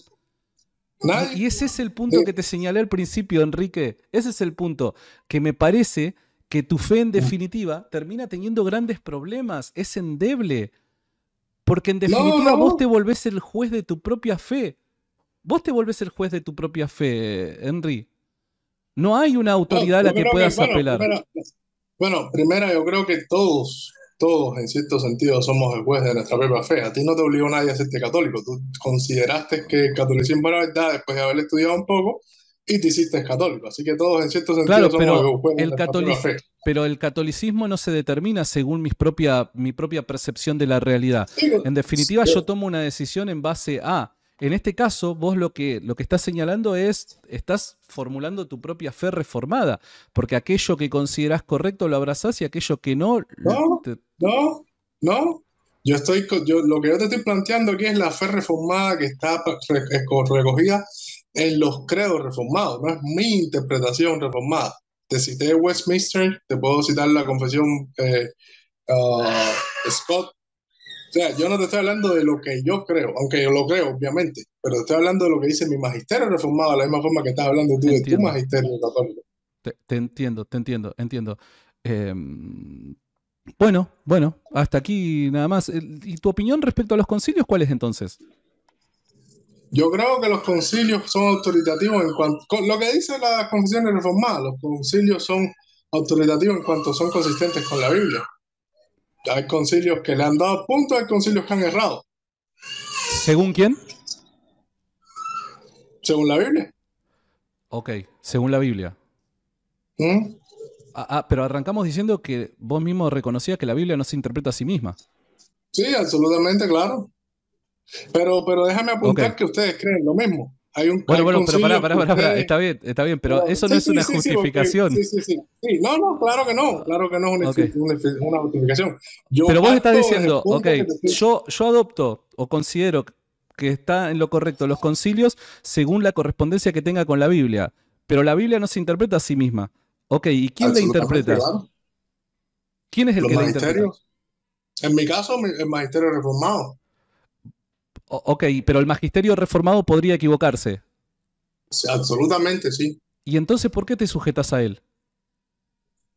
Nadie. Y ese es el punto que te señalé al principio, Enrique. Ese es el punto que me parece que tu fe en definitiva termina teniendo grandes problemas. Es endeble. Porque en definitiva vos te volvés el juez de tu propia fe. Vos te volvés el juez de tu propia fe, Henry. No hay una autoridad a la que puedas apelar. bueno, primero yo creo que todos, todos en cierto sentido somos el juez de nuestra propia fe. A ti no te obligó nadie a ser católico. Tú consideraste que el catolicismo era verdad después de haber estudiado un poco y te hiciste católico. Así que todos en cierto sentido somos el juez de nuestra propia fe. Pero el catolicismo no se determina según mis propia, mi propia percepción de la realidad. en definitiva, yo tomo una decisión en base a en este caso, vos lo que, lo que estás señalando es, estás formulando tu propia fe reformada, porque aquello que consideras correcto lo abrazás y aquello que no... No, no, no. Yo estoy, yo, lo que yo te estoy planteando aquí es la fe reformada que está recogida en los credos reformados, no es mi interpretación reformada. Te cité Westminster, te puedo citar la confesión eh, ah, Scott o sea, yo no te estoy hablando de lo que yo creo, aunque yo lo creo, obviamente, pero te estoy hablando de lo que dice mi magisterio reformado, de la misma forma que estás hablando tú de tu magisterio católico. Te, entiendo, te entiendo, entiendo. Em, bueno, bueno, hasta aquí nada más. ¿Y tu opinión respecto a los concilios cuál es entonces? Yo creo que los concilios son autoritativos en cuanto. Lo que dice la confesión Reformada, los concilios son autoritativos en cuanto son consistentes con la Biblia hay concilios que le han dado punto, hay concilios que han errado. ¿Según quién? Según la Biblia. Ok, según la Biblia. ¿Mm? Ah, ah, pero arrancamos diciendo que vos mismo reconocías que la Biblia no se interpreta a sí misma. Sí, absolutamente, claro. Pero, pero déjame apuntar que ustedes creen lo mismo bueno, bueno, pero pará, pará, pará, está bien, está bien, pero eso no es una justificación. Sí, sí, sí, sí, No, no, claro que no, claro que no es una, justificación. pero vos estás diciendo, ok, yo, yo adopto o considero que está en lo correcto los concilios según la correspondencia que tenga con la Biblia, pero la Biblia no se interpreta a sí misma. Ok, ¿y quién la interpreta? ¿Quién es el que la interpreta? En mi caso, el magisterio reformado ok, pero el magisterio reformado podría equivocarse. absolutamente, sí. ¿Y entonces por qué te sujetas a él?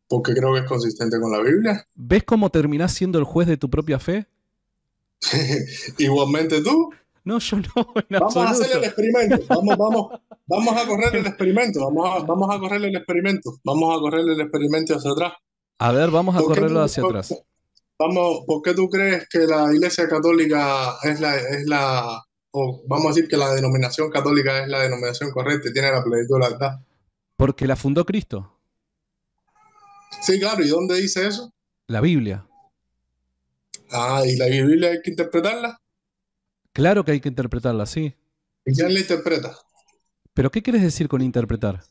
Porque creo que es consistente con la Biblia. ¿Ves cómo terminás siendo el juez de tu propia fe? Igualmente tú. No, yo no. vamos a hacer el experimento. Vamos, a correr el experimento. Vamos vamos a correr el experimento. Vamos a correr el experimento hacia atrás. A ver, vamos a correrlo hacia atrás. Vamos, ¿por qué tú crees que la Iglesia Católica es la, es la, o vamos a decir que la denominación católica es la denominación correcta y tiene la plenitud de la verdad? Porque la fundó Cristo. Sí, claro, ¿y dónde dice eso? La Biblia. Ah, ¿y la Biblia hay que interpretarla? Claro que hay que interpretarla, sí. ¿Y quién la interpreta? ¿Pero qué quieres decir con interpretar?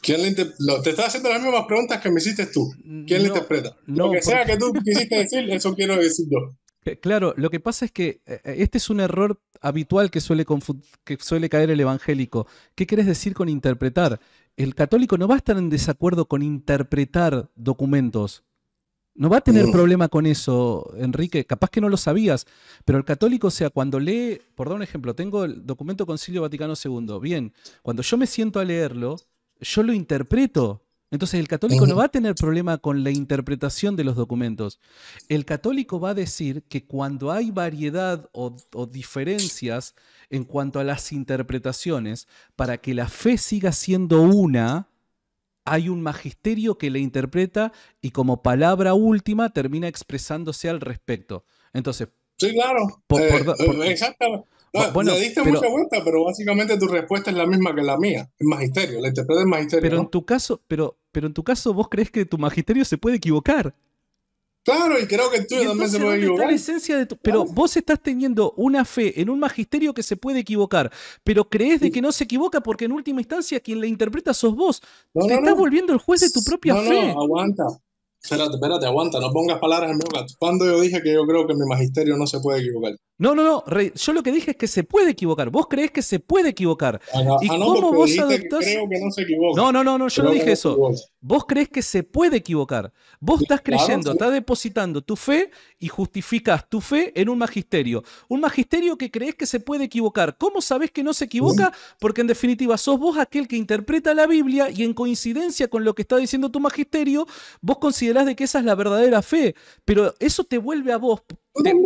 ¿Quién le Te estás haciendo las mismas preguntas que me hiciste tú. ¿Quién le interpreta? lo que sea que tú quisiste decir, eso quiero decir yo. Eh, claro, lo que pasa es que eh, eh, este es un error habitual que suele, que suele caer el evangélico. ¿Qué quieres decir con interpretar? El católico no va a estar en desacuerdo con interpretar documentos. No va a tener problema con eso, Enrique. Capaz que no lo sabías, pero el católico, o sea, cuando lee, por dar un ejemplo, tengo el documento Concilio Vaticano II. Bien, cuando yo me siento a leerlo, yo lo interpreto. Entonces el católico no eh. va a tener problema con la interpretación de los documentos. El católico va a decir que cuando hay variedad o, diferencias en cuanto a las interpretaciones, para que la fe siga siendo una, hay un magisterio que la interpreta y como palabra última termina expresándose al respecto. Entonces, Sí, claro. Por, eh, eh, Ah, bueno, le diste mucha vuelta, pero básicamente tu respuesta es la misma que la mía. El magisterio, la interpreta el magisterio. Pero en tu caso, pero, pero en tu caso, vos crees que tu magisterio se puede equivocar. Claro, y creo que tú también se puede equivocar. La de Pero vos estás teniendo una fe en un magisterio que se puede equivocar, pero crees de que no se equivoca porque en última instancia quien la interpreta sos vos. Te estás volviendo el juez de tu propia fe. No, aguanta. Espérate, espérate, aguanta, no pongas palabras en mi boca. cuando yo dije que yo creo que mi magisterio no se puede equivocar? No, no, no, yo lo que dije es que se puede equivocar. Vos crees que se puede equivocar. Ah, ¿Y ah, cómo vos adoptás... creo que no se equivoca. No, no, no, yo no dije eso. Vos crees que se puede equivocar. Vos estás creyendo, estás depositando tu fe y justificas tu fe en un magisterio. Un magisterio que crees que se puede equivocar. ¿Cómo sabés que no se equivoca? Mm. Porque en definitiva sos vos aquel que interpreta la Biblia y en coincidencia con lo que está diciendo tu magisterio, vos consideras de que esa es la verdadera fe, pero eso te vuelve a vos.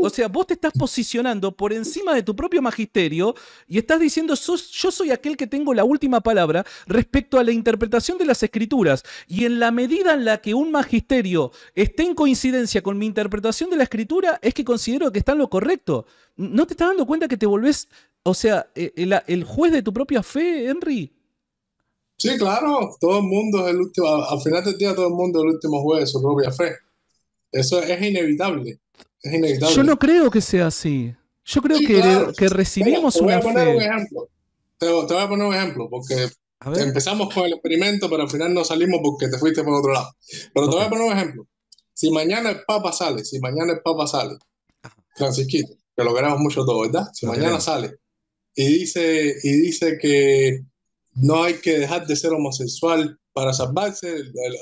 o sea, vos te estás posicionando por encima de tu propio magisterio y estás diciendo, yo soy aquel que tengo la última palabra respecto a la interpretación de las escrituras. Y en la medida en la que un magisterio esté en coincidencia con mi interpretación de la escritura, es que considero que está en lo correcto. ¿No te estás dando cuenta que te volvés, o sea, eh, el juez de tu propia fe, Henry? Sí, claro, todo el mundo es el último, al final del día todo el mundo es el último juez de su propia fe. Eso es inevitable, es inevitable. Yo no creo que sea así. Yo creo que, recibimos una fe. Te voy a poner un ejemplo, te, voy a poner un ejemplo, porque empezamos con el experimento, pero al final no salimos porque te fuiste por otro lado. Pero te voy a poner un ejemplo. Si mañana el Papa sale, si mañana el Papa sale, Francisquito, que lo queremos mucho todos, ¿verdad? Si mañana sale y dice, y dice que no hay que dejar de ser homosexual para salvarse.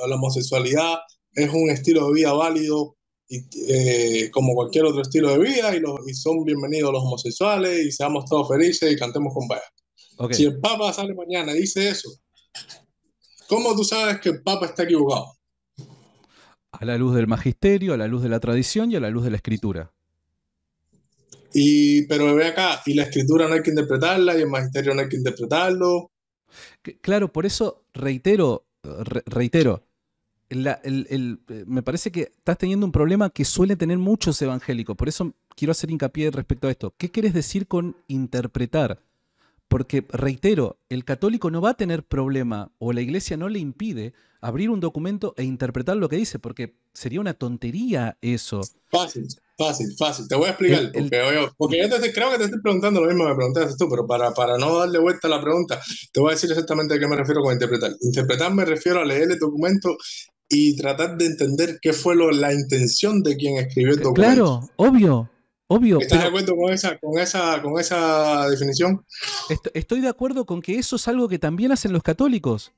La, homosexualidad es un estilo de vida válido eh, como cualquier otro estilo de vida y, son bienvenidos los homosexuales y seamos todos felices y cantemos con vaya. Si el Papa sale mañana y dice eso, ¿cómo tú sabes que el Papa está equivocado? A la luz del magisterio, a la luz de la tradición y a la luz de la escritura. Y, pero ve acá, y la escritura no hay que interpretarla, y el magisterio no hay que interpretarlo, claro, por eso reitero, reitero, eh, me parece que estás teniendo un problema que suele tener muchos evangélicos. Por eso quiero hacer hincapié respecto a esto. ¿Qué quieres decir con interpretar? Porque, reitero, el católico no va a tener problema o la iglesia no le impide abrir un documento e interpretar lo que dice, porque sería una tontería eso. Fácil, fácil. Te voy a explicar. porque, yo creo que te estoy preguntando lo mismo que me preguntaste tú, pero para, no darle vuelta a la pregunta, te voy a decir exactamente a qué me refiero con interpretar. Interpretar me refiero a leer el documento y tratar de entender qué fue lo, la intención de quien escribió el eh, documento. Claro, obvio. Obvio, ¿Estás de ah. acuerdo con esa, con esa, con esa definición? Estoy de acuerdo con que eso es algo que también hacen los católicos.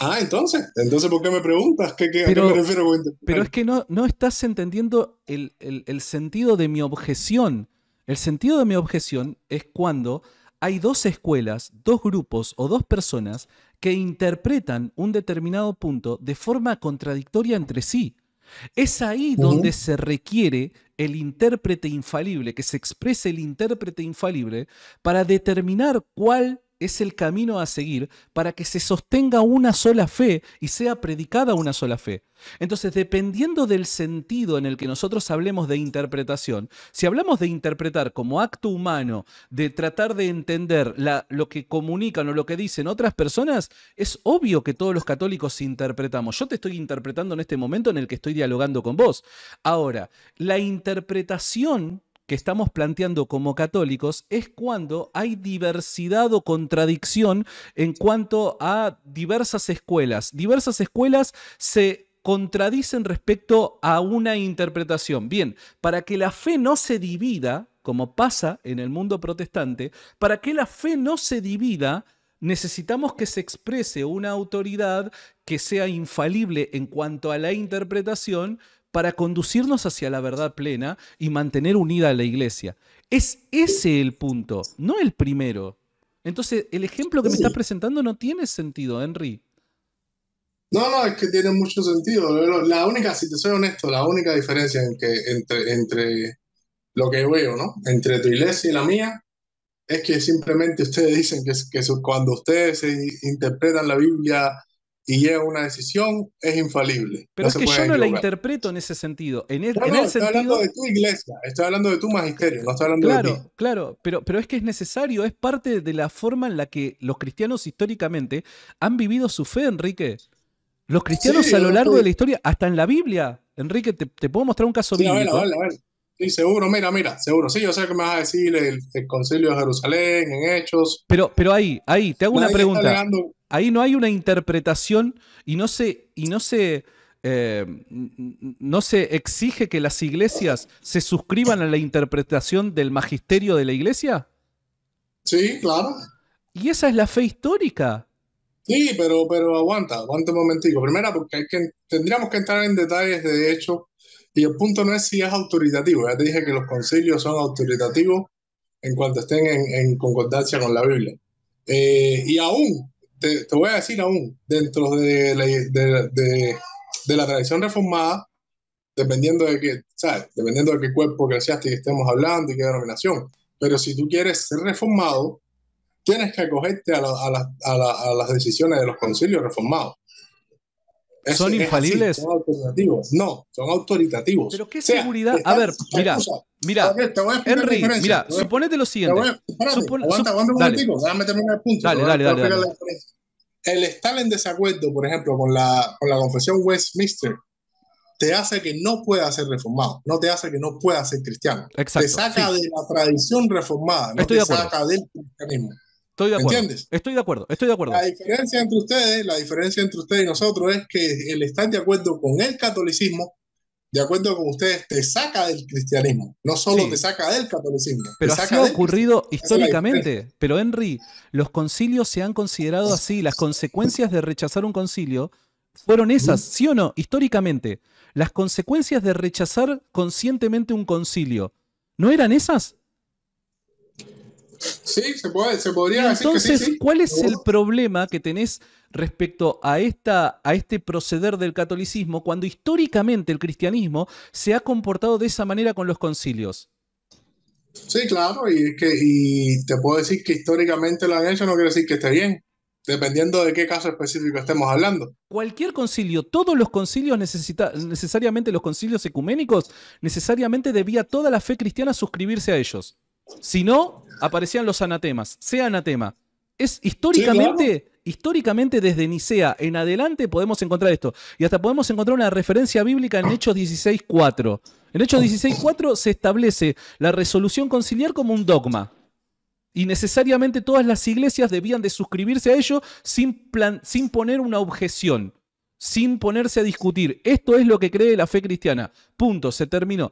Ah, entonces, entonces ¿por qué me preguntas? ¿Qué, pero, ¿A qué me refiero? Pero es que no, no estás entendiendo el, sentido de mi objeción. El sentido de mi objeción es cuando hay dos escuelas, dos grupos o dos personas que interpretan un determinado punto de forma contradictoria entre sí. Es ahí donde se requiere el intérprete infalible, que se exprese el intérprete infalible para determinar cuál es el camino a seguir para que se sostenga una sola fe y sea predicada una sola fe. Entonces, dependiendo del sentido en el que nosotros hablemos de interpretación, si hablamos de interpretar como acto humano, de tratar de entender lo que comunican o lo que dicen otras personas, es obvio que todos los católicos interpretamos. Yo te estoy interpretando en este momento en el que estoy dialogando con vos. Ahora, la interpretación que estamos planteando como católicos es cuando hay diversidad o contradicción en cuanto a diversas escuelas. Diversas escuelas se contradicen respecto a una interpretación. Bien, para que la fe no se divida, como pasa en el mundo protestante, para que la fe no se divida, necesitamos que se exprese una autoridad que sea infalible en cuanto a la interpretación para conducirnos hacia la verdad plena y mantener unida a la iglesia. Es ese el punto, no el primero. Entonces, el ejemplo que me estás presentando no tiene sentido, Henry. No, no, es que tiene mucho sentido. La única, si te soy honesto, la única diferencia que, entre, lo que veo, ¿no? Entre tu iglesia y la mía, es que simplemente ustedes dicen que cuando ustedes interpretan la Biblia y llega una decisión, es infalible. Pero es que yo no la interpreto en ese sentido. En no, no, estoy hablando de tu iglesia, estoy hablando de tu magisterio, no estoy hablando de ti. Claro, pero, pero es que es necesario, es parte de la forma en la que los cristianos históricamente han vivido su fe, Enrique. Los cristianos a lo largo de la historia, hasta en la Biblia, Enrique, te, puedo mostrar un caso bíblico. seguro, mira, mira, seguro. Sí, yo sé que me vas a decir el, Concilio de Jerusalén, en Hechos. Pero, pero ahí, ahí, te hago una pregunta ahí no hay una interpretación y no se, y no se, eh, no se exige que las iglesias se suscriban a la interpretación del magisterio de la iglesia. Sí, claro. Y esa es la fe histórica. Sí, pero, pero aguanta, aguanta un momentico. Primera, porque hay que, tendríamos que entrar en detalles de hecho, y el punto no es si es autoritativo. Ya te dije que los concilios son autoritativos en cuanto estén en, concordancia con la Biblia. Eh, y aún te, voy a decir aún, dentro de la, de, la tradición reformada, dependiendo de qué, ¿sabes? Dependiendo de qué cuerpo estemos hablando y qué denominación. Pero si tú quieres ser reformado, tienes que acogerte a, a, a las decisiones de los concilios reformados. ¿Son infalibles? No, son autoritativos. Pero qué seguridad. A ver, mira, mira. Henry, mira, suponete lo siguiente. aguanta, aguanta un dale. déjame terminar el punto. Dale, dale, El estar en desacuerdo, por ejemplo, con la, con la confesión Westminster, te hace que no pueda ser reformado, no te hace que no pueda ser cristiano. te saca de la tradición reformada, no te saca del cristianismo. Estoy de acuerdo. Estoy de acuerdo, estoy de acuerdo. La diferencia entre ustedes, la diferencia entre ustedes y nosotros es que el estar de acuerdo con el catolicismo, de acuerdo con ustedes, te saca del cristianismo. No solo te saca del catolicismo. Pero así ha ocurrido históricamente. Pero Henry, los concilios se han considerado así. Las consecuencias de rechazar un concilio fueron esas, ¿sí o no? Históricamente. Las consecuencias de rechazar conscientemente un concilio, ¿no eran esas? Sí, se, puede, se podría Entonces, ¿cuál es el problema que tenés respecto a, esta, a este proceder del catolicismo cuando históricamente el cristianismo se ha comportado de esa manera con los concilios? Sí, claro, y, te puedo decir que históricamente la de hecho, no quiere decir que esté bien, dependiendo de qué caso específico estemos hablando. Cualquier concilio, todos los concilios, necesitan, necesariamente los concilios ecuménicos, necesariamente debía toda la fe cristiana suscribirse a ellos. Si no, aparecían los anatemas. Sea anatema. Es históricamente, históricamente desde Nicea en adelante podemos encontrar esto. Y hasta podemos encontrar una referencia bíblica en Hechos 16.4. En Hechos 16.4 se establece la resolución conciliar como un dogma. Y necesariamente todas las iglesias debían de suscribirse a ello sin, plan, sin poner una objeción, sin ponerse a discutir. Esto es lo que cree la fe cristiana. Punto, se terminó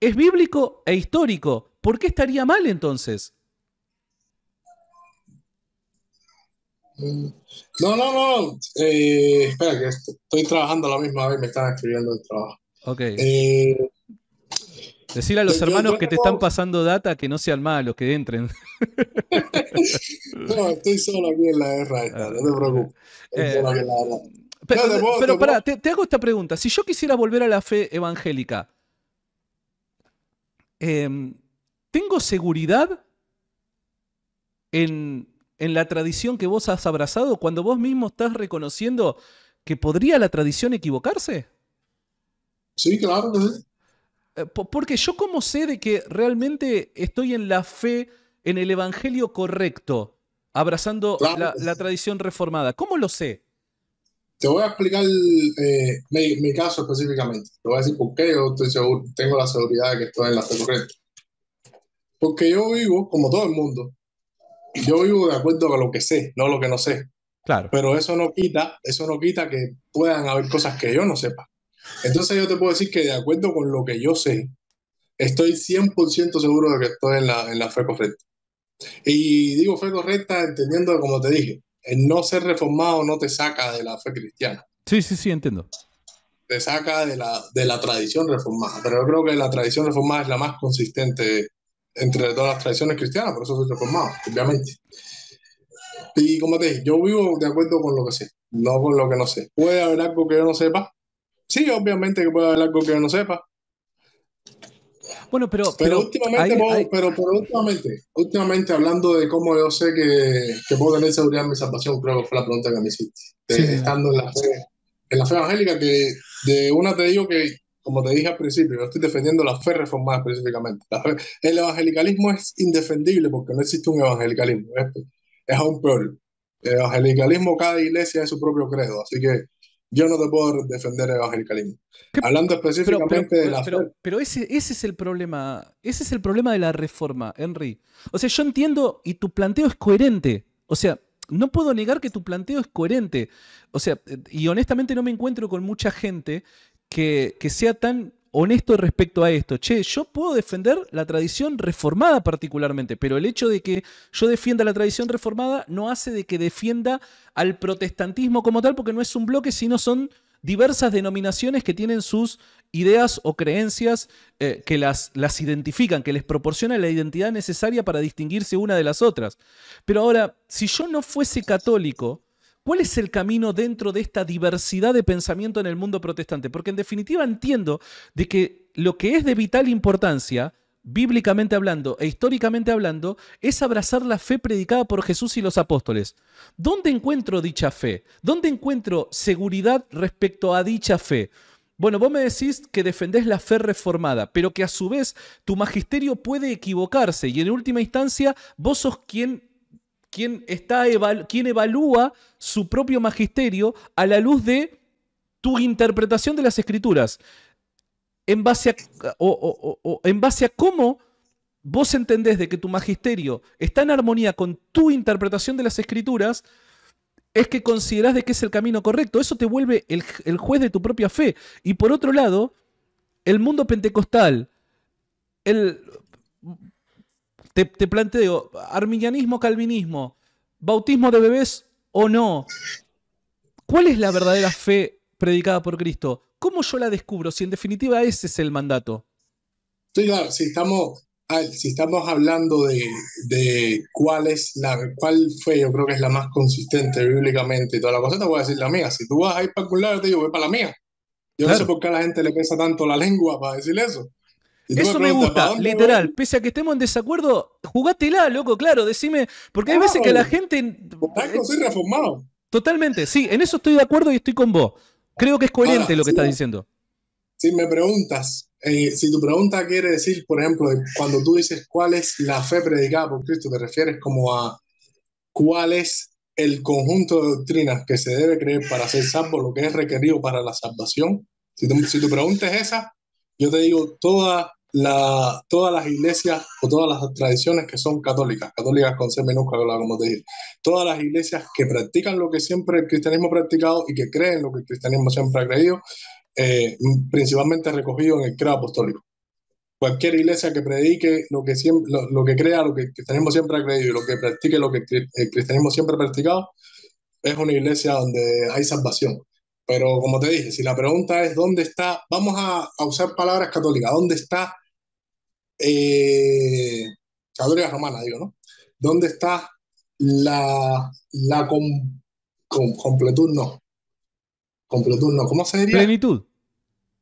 es bíblico e histórico. ¿Por qué estaría mal entonces? No, no, no. Eh, espera, que estoy trabajando a la misma vez, me están escribiendo el trabajo. Ok. Eh, a los hermanos que te están pasando data que no sean malos, que entren. no, estoy solo aquí en la guerra, esta, no te preocupes. Ah, eh, pero, pará, te hago esta pregunta. Si yo quisiera volver a la fe evangélica, Em, ¿tengo seguridad en, la tradición que vos has abrazado cuando vos mismo estás reconociendo que podría la tradición equivocarse? Sí, claro eh, Porque yo cómo sé de que realmente estoy en la fe, en el Evangelio correcto, abrazando la tradición reformada. ¿Cómo lo sé? Te voy a explicar eh, mi, caso específicamente. Te voy a decir por qué yo estoy tengo la seguridad de que estoy en la fe correcta. Porque yo vivo, como todo el mundo, yo vivo de acuerdo con lo que sé, no lo que no sé. Claro. Pero eso no quita, eso no quita que puedan haber cosas que yo no sepa. Entonces yo te puedo decir que de acuerdo con lo que yo sé, estoy 100% seguro de que estoy en la, en la fe correcta. Y digo fe correcta entendiendo, como te dije, el no ser reformado no te saca de la fe cristiana. Sí, sí, sí, entiendo. Te saca de la, de la tradición reformada, pero yo creo que la tradición reformada es la más consistente entre todas las tradiciones cristianas, por eso soy reformado, obviamente. Y como te dije, yo vivo de acuerdo con lo que sé, no con lo que no sé. ¿Puede haber algo que yo no sepa? Sí, obviamente que puede haber algo que yo no sepa, bueno, pero. Pero, últimamente, Pero, últimamente, hablando de cómo yo sé que, que, puedo tener seguridad en mi salvación, creo que fue la pregunta que me hiciste. estando en la, fe, en la fe evangélica, que de una te digo que, como te dije al principio, yo estoy defendiendo la fe reformada específicamente. el evangelicalismo es indefendible porque no existe un evangelicalismo. Es, es aún peor. El evangelicalismo, cada iglesia es su propio credo. Así que yo no te puedo defender el evangelicalismo. Hablando específicamente de la pero, pero, ese, ese es el problema, ese es el problema de la reforma, Henry. O sea, yo entiendo y tu planteo es coherente. O sea, no puedo negar que tu planteo es coherente. O sea, eh, y honestamente no me encuentro con mucha gente que, que sea tan honesto respecto a esto. Che, yo puedo defender la tradición reformada particularmente, pero el hecho de que yo defienda la tradición reformada no hace de que defienda al protestantismo como tal, porque no es un bloque, sino son diversas denominaciones que tienen sus ideas o creencias eh, que las, las identifican, que les proporciona la identidad necesaria para distinguirse una de las otras. Pero ahora, si yo no fuese católico, ¿Cuál es el camino dentro de esta diversidad de pensamiento en el mundo protestante? Porque en definitiva entiendo de que lo que es de vital importancia, bíblicamente hablando e históricamente hablando, es abrazar la fe predicada por Jesús y los apóstoles. ¿Dónde encuentro dicha fe? ¿Dónde encuentro seguridad respecto a dicha fe? Bueno, vos me decís que defendés la fe reformada, pero que a su vez tu magisterio puede equivocarse y en última instancia vos sos quien quien, está evalúa su propio magisterio a la luz de tu interpretación de las escrituras, en base a, o, en base a cómo vos entendés de que tu magisterio está en armonía con tu interpretación de las escrituras, es que considerás de que es el camino correcto. Eso te vuelve el, el juez de tu propia fe. Y por otro lado, el mundo pentecostal, el te, planteo, arminianismo, calvinismo, bautismo de bebés o no. ¿Cuál es la verdadera fe predicada por Cristo? ¿Cómo yo la descubro? Si en definitiva ese es el mandato. Sí, claro, si estamos, si estamos hablando de, cuál es la cuál fe yo creo que es la más consistente bíblicamente y toda la cosa, te voy a decir la mía. Si tú vas a ir para algún te digo, voy para la mía. Yo no sé por qué a la gente le pesa tanto la lengua para decir eso. Eso me gusta, literal. Pese a que estemos en desacuerdo, jugátela, loco, claro, decime. Porque hay veces que la gente. Eh, Totalmente, sí, en eso estoy de acuerdo y estoy con vos. Creo que es coherente lo que estás diciendo. Si me preguntas, eh, si tu pregunta quiere decir, por ejemplo, cuando tú dices cuál es la fe predicada por Cristo, te refieres como a cuál es el conjunto de doctrinas que se debe creer para ser salvo, lo que es requerido para la salvación. Si tu, si tu pregunta es esa, yo te digo toda la, todas las iglesias o todas las tradiciones que son católicas, católicas con C minúscula, como te dije, todas las iglesias que practican lo que siempre el cristianismo ha practicado y que creen lo que el cristianismo siempre ha creído, eh, principalmente recogido en el credo apostólico. Cualquier iglesia que predique lo que, siempre, lo, que crea lo que el cristianismo siempre ha creído y lo que practique lo que el cristianismo siempre ha practicado, es una iglesia donde hay salvación. Pero como te dije, si la pregunta es dónde está, vamos a, a usar palabras católicas, ¿dónde está eh, romana, digo, ¿no? ¿Dónde está la, la completud? No. Completud no. ¿Cómo se diría? Plenitud.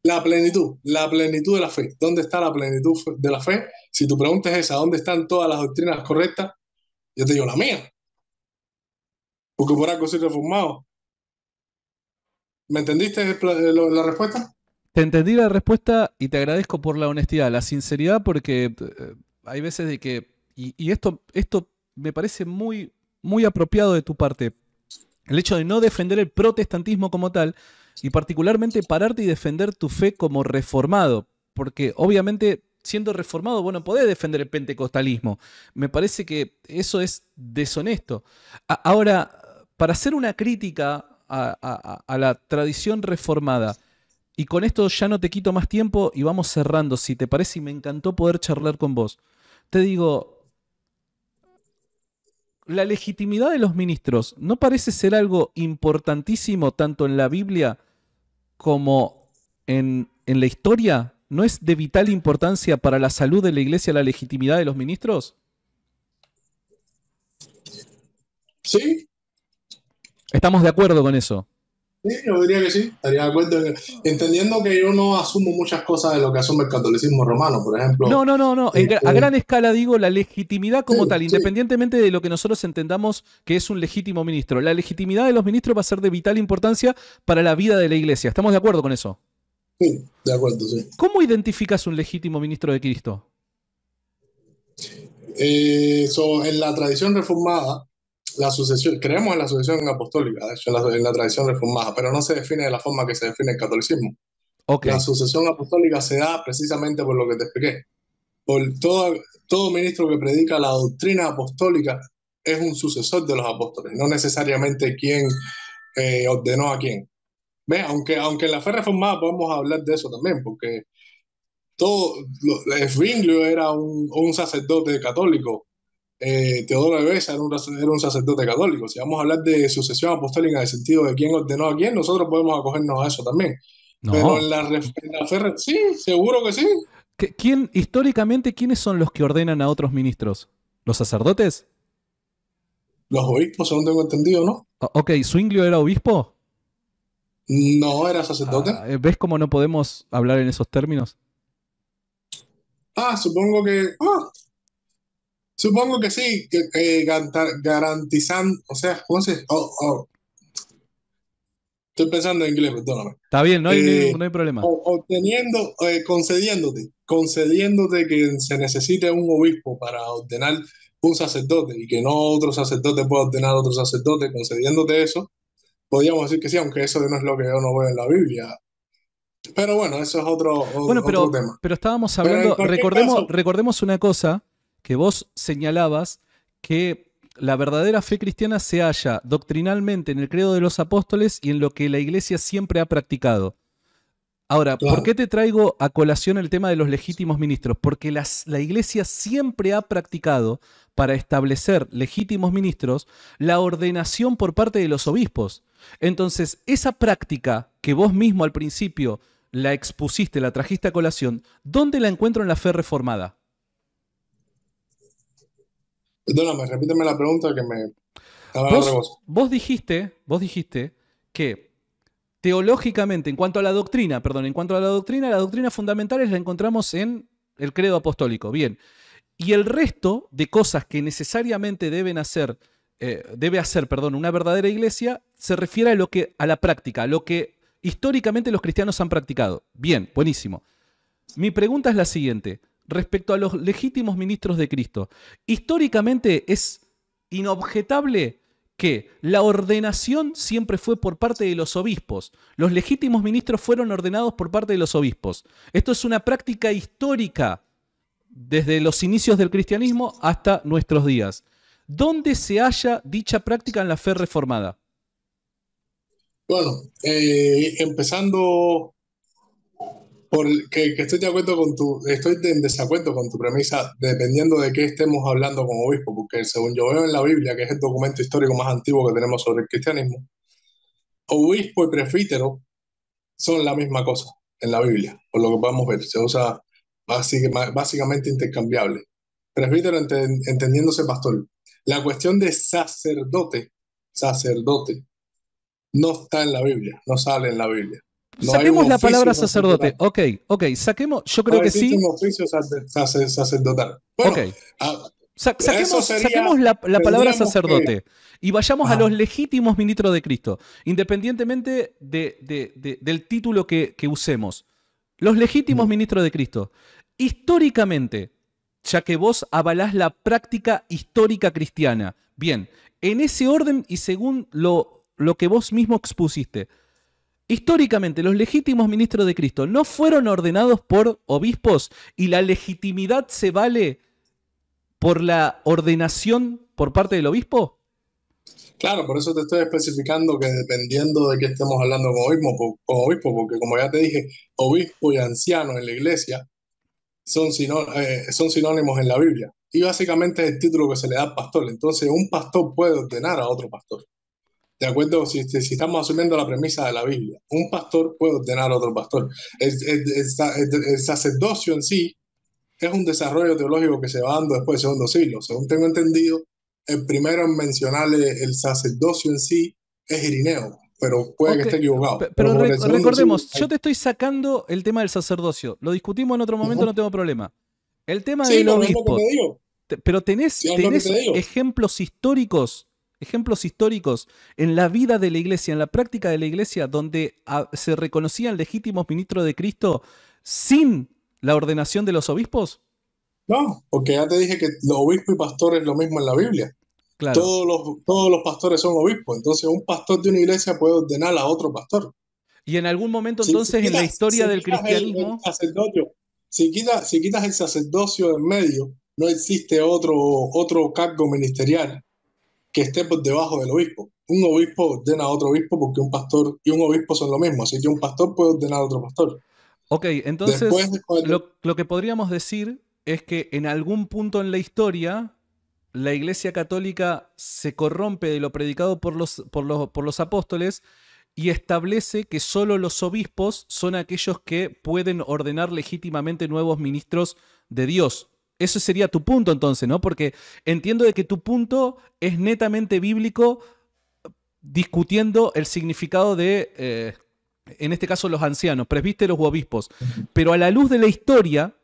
La plenitud, la plenitud de la fe. ¿Dónde está la plenitud de la fe? Si tú pregunta es esa, ¿dónde están todas las doctrinas correctas? Yo te digo la mía. Porque por algo soy reformado. ¿Me entendiste la respuesta? Te entendí la respuesta y te agradezco por la honestidad, la sinceridad, porque eh, hay veces de que, y, esto, esto me parece muy, muy apropiado de tu parte, el hecho de no defender el protestantismo como tal y particularmente pararte y defender tu fe como reformado, porque obviamente siendo reformado, bueno, podés defender el pentecostalismo. Me parece que eso es deshonesto. ahora, para hacer una crítica a la tradición reformada, y con esto ya no te quito más tiempo y vamos cerrando, si te parece, y me encantó poder charlar con vos. Te digo, la legitimidad de los ministros no parece ser algo importantísimo tanto en la Biblia como en, en la historia. ¿No es de vital importancia para la salud de la iglesia la legitimidad de los ministros? Sí. Estamos de acuerdo con eso. Sí, yo diría que sí, estaría de acuerdo. Entendiendo que yo no asumo muchas cosas de lo que asume el catolicismo romano, por ejemplo. No, no, no, no. a este gran escala digo la legitimidad como tal, independientemente de lo que nosotros entendamos que es un legítimo ministro. La legitimidad de los ministros va a ser de vital importancia para la vida de la iglesia. ¿Estamos de acuerdo con eso? Sí, de acuerdo, sí. ¿Cómo identificas un legítimo ministro de Cristo? Eh, en la tradición reformada, la sucesión, creemos en la sucesión apostólica, en la, tradición reformada, pero no se define de la forma que se define el catolicismo. La sucesión apostólica se da precisamente por lo que te expliqué. Por todo, todo ministro que predica la doctrina apostólica es un sucesor de los apóstoles, no necesariamente quien eh, ordenó a quién. Ve, aunque, aunque en la fe reformada podemos hablar de eso también, porque todo, Zwinglio era un, un sacerdote católico, eh, Teodoro de era un, sacerdote católico. Si vamos a hablar de sucesión apostólica en el sentido de quién ordenó a quién, nosotros podemos acogernos a eso también. Pero en la, sí, seguro que sí. ¿Quién, históricamente, quiénes son los que ordenan a otros ministros? ¿Los sacerdotes? Los obispos, según tengo entendido, ¿no? Ok, ¿Swinglio era obispo? No, era sacerdote. Ah, ¿Ves cómo no podemos hablar en esos términos? Ah, supongo que. Ah, Supongo que sí, garantizando, o sea, ¿cómo se oh, oh. Estoy pensando en inglés, perdóname. Está bien, no hay, eh, problema. Obteniendo, eh, concediéndote, concediéndote que se necesite un obispo para obtener un sacerdote y que no otro sacerdote pueda obtener otro sacerdote, concediéndote eso, podríamos decir que sí, aunque eso no es lo que yo no veo en la Biblia. Pero bueno, eso es otro, bueno, pero, tema. Pero estábamos hablando, recordemos una cosa, que vos señalabas que la verdadera fe cristiana se halla doctrinalmente en el credo de los apóstoles y en lo que la iglesia siempre ha practicado. Ahora, ¿por qué te traigo a colación el tema de los legítimos ministros? Porque la iglesia siempre ha practicado para establecer legítimos ministros la ordenación por parte de los obispos. Entonces, esa práctica que vos mismo al principio la expusiste, la trajiste a colación, ¿dónde la encuentro en la fe reformada? Perdóname, repíteme la pregunta que me... Vos, dijiste, vos dijiste que teológicamente, en cuanto a la doctrina, perdón, en cuanto a la doctrina, la doctrina fundamental la encontramos en el credo apostólico. Bien. Y el resto de cosas que necesariamente deben hacer, eh, debe hacer, perdón, una verdadera iglesia, se refiere a lo que, a la práctica, a lo que históricamente los cristianos han practicado. Bien, buenísimo. Mi pregunta es la siguiente respecto a los legítimos ministros de Cristo. Históricamente es inobjetable que la ordenación siempre fue por parte de los obispos. Los legítimos ministros fueron ordenados por parte de los obispos. Esto es una práctica histórica desde los inicios del cristianismo hasta nuestros días. ¿Dónde se halla dicha práctica en la fe reformada? Bueno, eh, empezando porque que, estoy, de acuerdo con tu, estoy en desacuerdo con tu premisa, dependiendo de qué estemos hablando como obispo, porque según yo veo en la Biblia, que es el documento histórico más antiguo que tenemos sobre el cristianismo, obispo y presbítero son la misma cosa en la Biblia, por lo que podemos ver. Se usa básicamente intercambiable. Presbítero entendiéndose pastor. La cuestión de sacerdote, sacerdote, no está en la Biblia, no sale en la Biblia saquemos la palabra sacerdote. Ok, ok, saquemos, yo creo que sí. Un sacerdotal. Ah, saquemos, saquemos, la, palabra sacerdote y vayamos a los legítimos ministros de Cristo, independientemente de, del título que, usemos. Los legítimos ministros de Cristo. Históricamente, ya que vos avalás la práctica histórica cristiana, bien, en ese orden y según lo, lo que vos mismo expusiste, Históricamente, los legítimos ministros de Cristo no fueron ordenados por obispos y la legitimidad se vale por la ordenación por parte del obispo. Claro, por eso te estoy especificando que dependiendo de qué estemos hablando con obispo, obispo porque como ya te dije, obispo y anciano en la iglesia eh, son, sinónimos en la Biblia. Y básicamente es el título que se le da al pastor. Entonces, un pastor puede ordenar a otro pastor de acuerdo, si, estamos asumiendo la premisa de la Biblia, un pastor puede ordenar a otro pastor. El, sacerdocio en sí es un desarrollo teológico que se va dando después del segundo siglo. Según tengo entendido, el primero en mencionarle el sacerdocio en sí es Irineo, pero puede que esté equivocado. Pero, recordemos, yo te estoy sacando el tema del sacerdocio. Lo discutimos en otro momento, no tengo problema. El tema sí, del obispo. pero tenés, ejemplos históricos ejemplos históricos en la vida de la iglesia, en la práctica de la iglesia, donde ah, se reconocían legítimos ministros de Cristo sin la ordenación de los obispos? No, porque ya te dije que los obispos y pastores es lo mismo en la Biblia. Claro. Todos, los, todos los pastores son obispos, entonces un pastor de una iglesia puede ordenar a otro pastor. Y en algún momento entonces en la historia del cristianismo... si, quitas, el sacerdocio en medio, no existe otro, otro cargo ministerial que esté debajo del obispo. Un obispo ordena a otro obispo porque un pastor y un obispo son lo mismo, así que un pastor puede ordenar a otro pastor. Ok, entonces lo, que podríamos decir es que en algún punto en la historia la Iglesia Católica se corrompe de lo predicado por los, por los, por los apóstoles y establece que solo los obispos son aquellos que pueden ordenar legítimamente nuevos ministros de Dios, eso sería tu punto entonces, ¿no? Porque entiendo de que tu punto es netamente bíblico eh, discutiendo el significado de, eh, en este caso, los ancianos, presbíteros los obispos. Pero a la luz de la historia,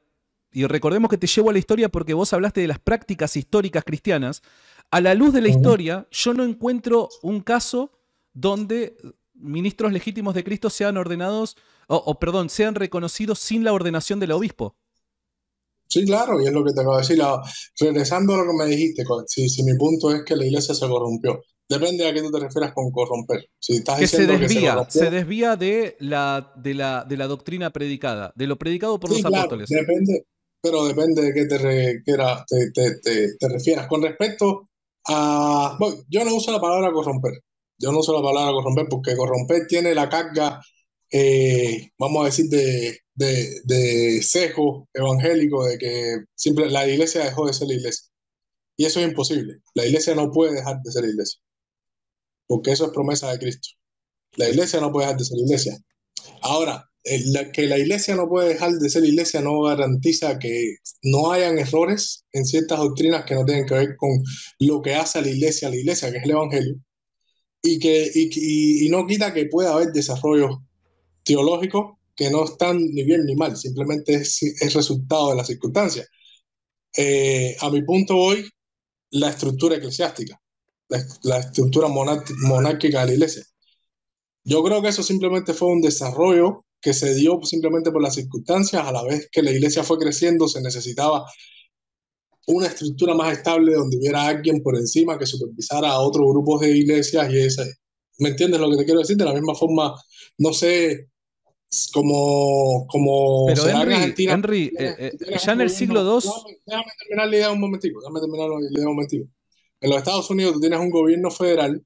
y recordemos que te llevo a la historia porque vos hablaste de las prácticas históricas cristianas, a la luz de la historia yo no encuentro un caso donde ministros legítimos de Cristo sean ordenados, o, o perdón, sean reconocidos sin la ordenación del obispo. Sí, claro, y es lo que te acabo de decir. regresando a lo que me dijiste, si, si mi punto es que la iglesia se corrompió, Depende a qué tú te refieras con corromper. Si que se desvía, se, desvía de la, de, la, de la doctrina predicada, de lo predicado por los apóstoles. Depende, pero depende de qué te, refieras. Con respecto a. Bueno, yo no uso la palabra corromper. Yo no uso la palabra corromper porque corromper tiene la carga, eh, vamos a decir, de, de, de evangélico de que siempre la iglesia dejó de ser la iglesia. Y eso es imposible. La iglesia no puede dejar de ser iglesia. Porque eso es promesa de Cristo. La iglesia no puede dejar de ser iglesia. Ahora, que la iglesia no puede dejar de ser iglesia no garantiza que no hayan errores en ciertas doctrinas que no tienen que ver con lo que hace la iglesia, la iglesia, que es el Evangelio. Y, que, no quita que pueda haber desarrollo teológico que no están ni bien ni mal, simplemente es, resultado de las circunstancias. Eh, a mi punto hoy, la estructura eclesiástica, la, estructura monárquica de la iglesia. Yo creo que eso simplemente fue un desarrollo que se dio simplemente por las circunstancias, a la vez que la iglesia fue creciendo, se necesitaba una estructura más estable donde hubiera alguien por encima que supervisara a otros grupos de iglesias y ese. ¿Me entiendes lo que te quiero decir? De la misma forma, no sé, como, como Henry, eh, eh, ya en el siglo II. Déjame, terminar la idea un déjame un En los Estados Unidos tienes un gobierno federal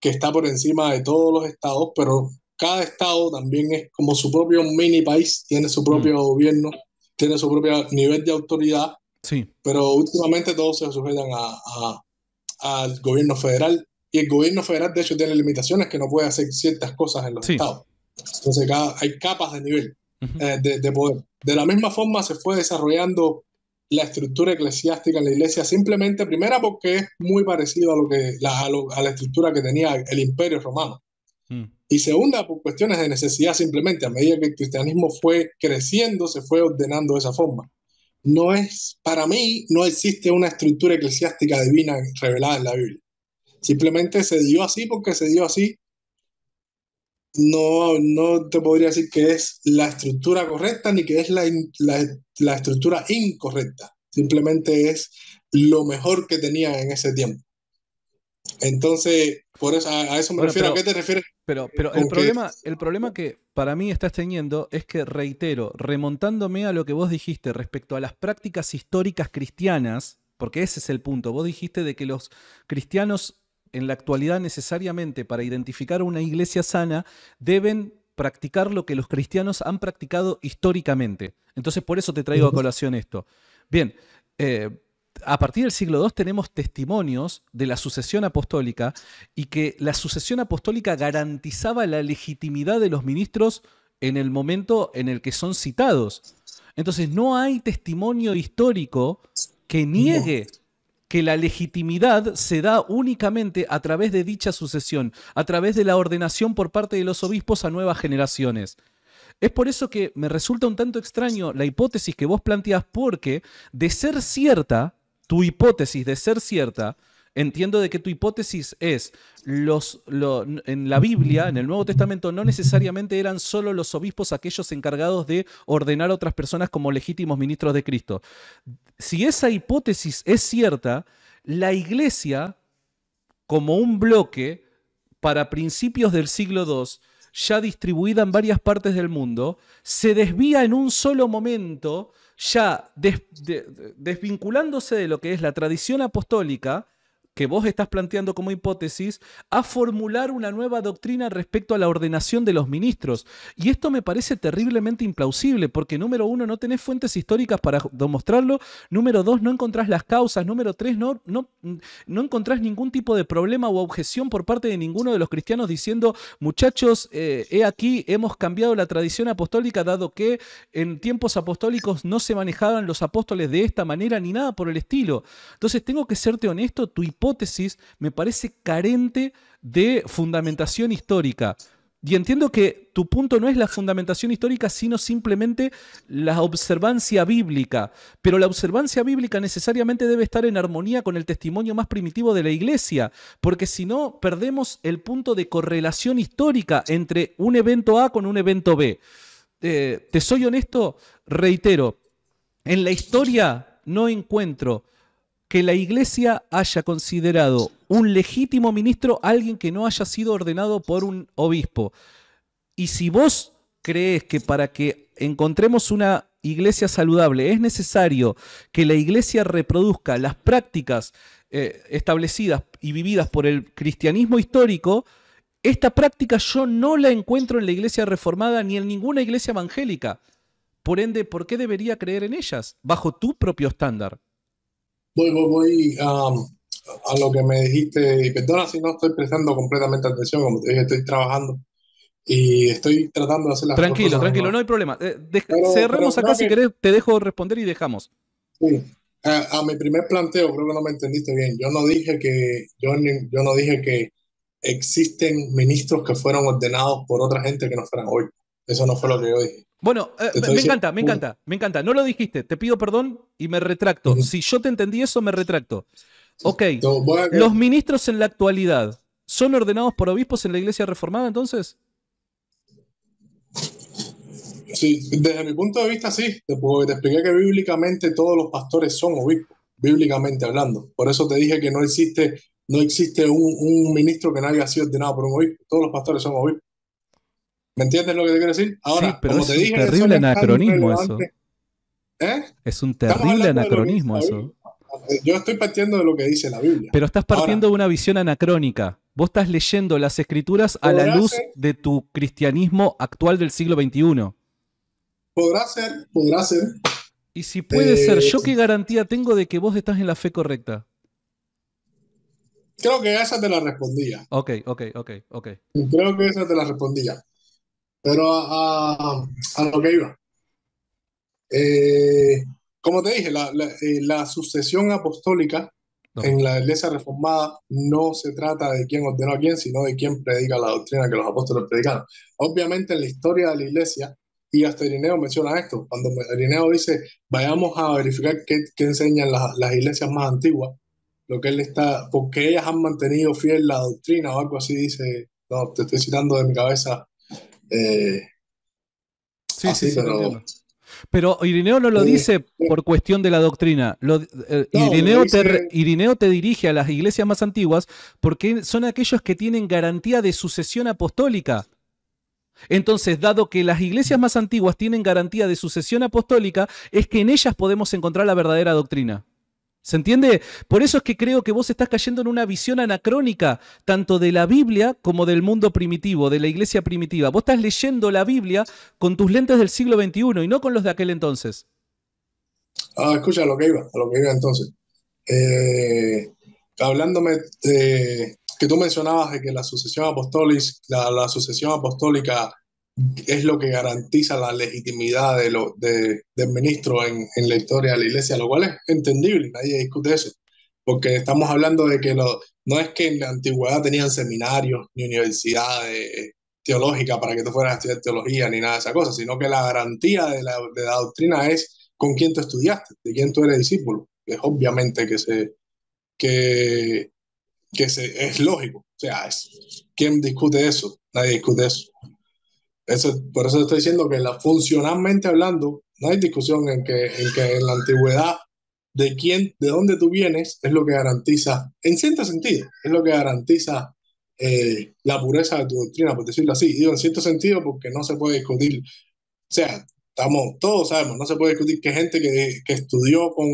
que está por encima de todos los estados, pero cada estado también es como su propio mini país, tiene su propio mm. gobierno, tiene su propio nivel de autoridad. Sí. Pero últimamente todos se sujetan al gobierno federal y el gobierno federal de hecho tiene limitaciones que no puede hacer ciertas cosas en los estados. Entonces hay capas de nivel, eh, de, poder. De la misma forma se fue desarrollando la estructura eclesiástica en la iglesia, simplemente primera porque es muy parecido a, lo que, la, a, la estructura que tenía el imperio romano. Mm. Y segunda, por cuestiones de necesidad simplemente, a medida que el cristianismo fue creciendo, se fue ordenando de esa forma. No es, para mí, no existe una estructura eclesiástica divina revelada en la Biblia. Simplemente se dio así porque se dio así no, no te podría decir que es la estructura correcta ni que es la, estructura incorrecta. Simplemente es lo mejor que tenía en ese tiempo. Entonces, por eso, a, eso me refiero. ¿A qué te refieres? Pero, pero el, problema, el problema que para mí estás teniendo es que, reitero, remontándome a lo que vos dijiste respecto a las prácticas históricas cristianas, porque ese es el punto, vos dijiste de que los cristianos en la actualidad necesariamente para identificar una iglesia sana deben practicar lo que los cristianos han practicado históricamente. Entonces, por eso te traigo a colación esto. Bien, eh, a partir del siglo II tenemos testimonios de la sucesión apostólica y que la sucesión apostólica garantizaba la legitimidad de los ministros en el momento en el que son citados. Entonces, no hay testimonio histórico que niegue que la legitimidad se da únicamente a través de dicha sucesión, a través de la ordenación por parte de los obispos a nuevas generaciones. Es por eso que me resulta un tanto extraño la hipótesis que vos planteás, porque de ser cierta, tu hipótesis de ser cierta, Entiendo de que tu hipótesis es, los, en la Biblia, en el Nuevo Testamento, no necesariamente eran solo los obispos aquellos encargados de ordenar a otras personas como legítimos ministros de Cristo. Si esa hipótesis es cierta, la iglesia, como un bloque, para principios del siglo II, ya distribuida en varias partes del mundo, se desvía en un solo momento, ya desvinculándose de lo que es la tradición apostólica, que vos estás planteando como hipótesis a formular una nueva doctrina respecto a la ordenación de los ministros. Y esto me parece terriblemente implausible, porque número uno, no tenés fuentes históricas para demostrarlo, número dos, no encontrás las causas, número tres, no, no, no encontrás ningún tipo de problema o objeción por parte de ninguno de los cristianos diciendo, muchachos, eh, he aquí, hemos cambiado la tradición apostólica, dado que en tiempos apostólicos no se manejaban los apóstoles de esta manera ni nada por el estilo. Entonces tengo que serte honesto, tu me parece carente de fundamentación histórica. Y entiendo que tu punto no es la fundamentación histórica, sino simplemente la observancia bíblica. Pero la observancia bíblica necesariamente debe estar en armonía con el testimonio más primitivo de la iglesia, porque si no, perdemos el punto de correlación histórica entre un evento A con un evento B. Eh, te soy honesto, reitero, en la historia no encuentro que la iglesia haya considerado un legítimo ministro alguien que no haya sido ordenado por un obispo. Y si vos crees que para que encontremos una iglesia saludable es necesario que la iglesia reproduzca las prácticas eh, establecidas y vividas por el cristianismo histórico, esta práctica yo no la encuentro en la iglesia reformada ni en ninguna iglesia evangélica. Por ende, ¿por qué debería creer en ellas? Bajo tu propio estándar. Voy, voy, um, a lo que me dijiste, y perdona si no estoy prestando completamente atención, como te dije, estoy trabajando y estoy tratando de hacer las tranquilo, Tranquilo, tranquilo, no hay problema. Eh, Cerramos acá, si querés, te dejo responder y dejamos. A, mi primer planteo, creo que no me entendiste bien. Yo no dije que, yo no dije que existen ministros que fueron ordenados por otra gente que no fueran hoy. Eso no fue lo que yo dije. Bueno, eh, me encanta, me encanta, me encanta. No lo dijiste, te pido perdón y me retracto. Si yo te entendí eso, me retracto. Ok, los ministros en la actualidad, ¿son ordenados por obispos en la iglesia reformada entonces? Sí, desde mi punto de vista sí, porque te expliqué que bíblicamente todos los pastores son obispos, bíblicamente hablando. Por eso te dije que no existe, no existe un, un ministro que no haya sido ordenado por un obispo, todos los pastores son obispos. ¿Me entiendes lo que te quiero decir? Ahora, sí, pero es un terrible anacronismo eso. ¿Eh? Es un terrible anacronismo eso. Yo estoy partiendo de lo que dice la Biblia. Pero estás partiendo de una visión anacrónica. Vos estás leyendo las escrituras a la luz de tu cristianismo actual del siglo XXI. Podrá ser, podrá ser. Y si puede ser, ¿yo eh, qué garantía tengo de que vos estás en la fe correcta? Creo que esa te la respondía. Ok, ok, ok, ok. Creo que esa te la respondía. Pero ah, ah, a, lo que iba. Eh, como te dije, la, la, eh, sucesión apostólica en la iglesia reformada no se trata de quién ordenó a quién, sino de quién predica la doctrina que los apóstoles predicaron. Obviamente en la historia de la iglesia, y hasta Irineo menciona esto, cuando Irineo dice, vayamos a verificar qué, enseñan las, las, iglesias más antiguas, lo que él está, porque ellas han mantenido fiel la doctrina o algo así, dice, no, te estoy citando de mi cabeza eh, sí, sí, pero... Irineo no lo eh, dice eh. por cuestión de la doctrina. Irineo, te, dirige a las iglesias más antiguas porque son aquellos que tienen garantía de sucesión apostólica. Entonces, dado que las iglesias más antiguas tienen garantía de sucesión apostólica, es que en ellas podemos encontrar la verdadera doctrina. ¿Se entiende? Por eso es que creo que vos estás cayendo en una visión anacrónica, tanto de la Biblia como del mundo primitivo, de la iglesia primitiva. Vos estás leyendo la Biblia con tus lentes del siglo XXI y no con los de aquel entonces. Ah, escucha a lo que iba, a lo que iba entonces. Eh, hablándome de, que tú mencionabas de que la la sucesión apostólica es lo que garantiza la legitimidad de lo, de, del ministro en, en, la historia de la iglesia, lo cual es entendible, nadie discute eso, porque estamos hablando de que no es que en la antigüedad tenían seminarios ni universidades teológicas para que tú fueras a estudiar teología ni nada de esa cosa, sino que la garantía de la, doctrina es con quién tú estudiaste, de quién tú eres discípulo. Es obviamente que, se, que, es lógico. O sea, es, ¿quién discute eso? Nadie discute eso. Eso, por eso estoy diciendo que la, funcionalmente hablando, no hay discusión en que, en que en la antigüedad de quién, de dónde tú vienes, es lo que garantiza, en cierto sentido, es lo que garantiza eh, la pureza de tu doctrina, por decirlo así. Digo, en cierto sentido, porque no se puede discutir, o sea, estamos, todos sabemos, no se puede discutir que gente que, que estudió con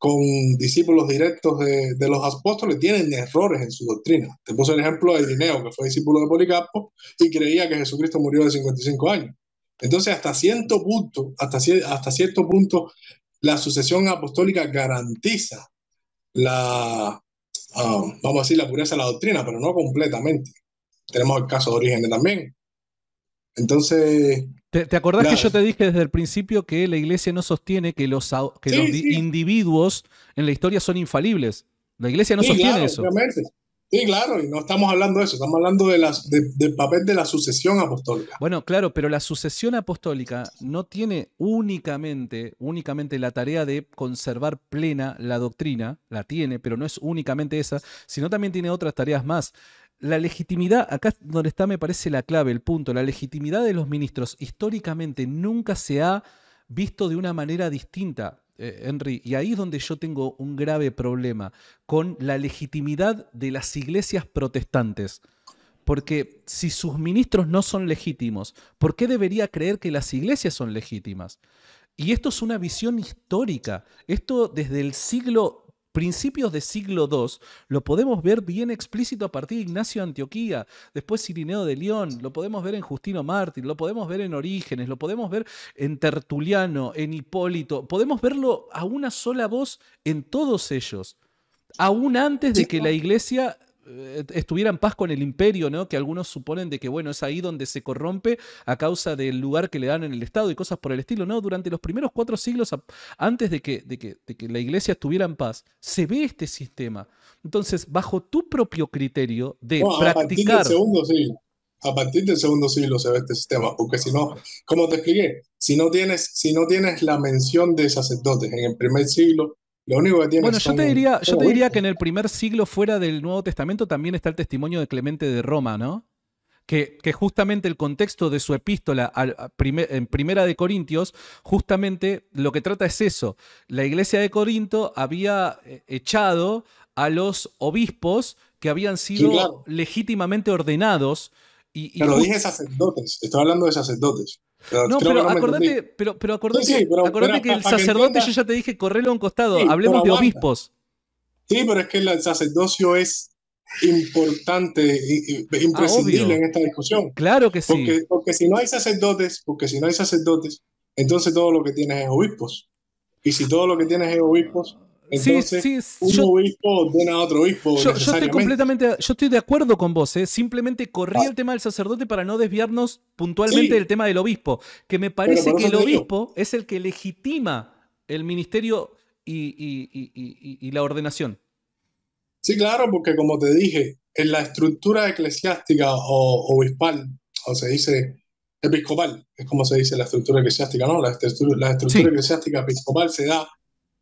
con discípulos directos de, los apóstoles tienen errores en su doctrina. Te puse el ejemplo de Irineo, que fue discípulo de Policarpo y creía que Jesucristo murió de 55 años. Entonces, hasta cierto punto, hasta, cierto punto, la sucesión apostólica garantiza la, um, vamos a decir, la pureza de la doctrina, pero no completamente. Tenemos el caso de Orígenes también. Entonces, ¿Te, acordás que yo te dije desde el principio que la iglesia no sostiene que los, que los individuos en la historia son infalibles? La iglesia no sostiene eso. Sí, claro, y no estamos hablando de eso, estamos hablando de del papel de la sucesión apostólica. Bueno, claro, pero la sucesión apostólica no tiene únicamente, únicamente la tarea de conservar plena la doctrina, la tiene, pero no es únicamente esa, sino también tiene otras tareas más la legitimidad, acá donde está me parece la clave, el punto, la legitimidad de los ministros históricamente nunca se ha visto de una manera distinta. Eh, Henry, y ahí es donde yo tengo un grave problema con la legitimidad de las iglesias protestantes. Porque si sus ministros no son legítimos, ¿por qué debería creer que las iglesias son legítimas? Y esto es una visión histórica. Esto desde el siglo principios de siglo II, lo podemos ver bien explícito a partir de Ignacio Antioquía, después cirineo de León, lo podemos ver en Justino Mártir, lo podemos ver en Orígenes, lo podemos ver en Tertuliano, en Hipólito, podemos verlo a una sola voz en todos ellos, aún antes de que la iglesia eh, estuviera en paz con el imperio, ¿no? Que algunos suponen de que, bueno, es ahí donde se corrompe a causa del lugar que le dan en el Estado y cosas por el estilo, ¿no? Durante los primeros cuatro siglos antes de que, de que, la iglesia estuviera en paz, se ve este sistema. Entonces, bajo tu propio criterio de practicar... A partir del segundo siglo, a partir del segundo siglo se ve este sistema, porque si no, como te expliqué, si no tienes, si no tienes la mención de sacerdotes en el primer siglo, bueno, yo te diría, yo te diría que en el primer siglo fuera del Nuevo Testamento también está el testimonio de Clemente de Roma, ¿no? Que, justamente el contexto de su epístola en Primera de Corintios, justamente lo que trata es eso. La iglesia de Corinto había eh, echado a los obispos que habían sido legítimamente ordenados. Y, lo Pero dije sacerdotes, estoy hablando de sacerdotes. No, pero, acordate, pero, acordate, que el sacerdote, yo ya te dije, correlo a un costado, hablemos de obispos. Sí, pero es que el sacerdocio es importante, ah, imprescindible en esta discusión. Claro que sí. Porque, porque, si no hay sacerdotes, porque si no hay sacerdotes, entonces todo lo que tienes es obispos. Y si todo lo que tienes es obispos, sí, sí, un obispo dona a otro obispo. Yo, estoy completamente, yo estoy de acuerdo con vos, eh. simplemente corrí ah. el tema del sacerdote para no desviarnos puntualmente del tema del obispo, que me parece que el obispo es el que legitima el ministerio y, la ordenación. Sí, claro, porque como te dije, en la estructura eclesiástica o obispal, o se dice episcopal, es como se dice la estructura eclesiástica, ¿no? La estructura, eclesiástica episcopal se da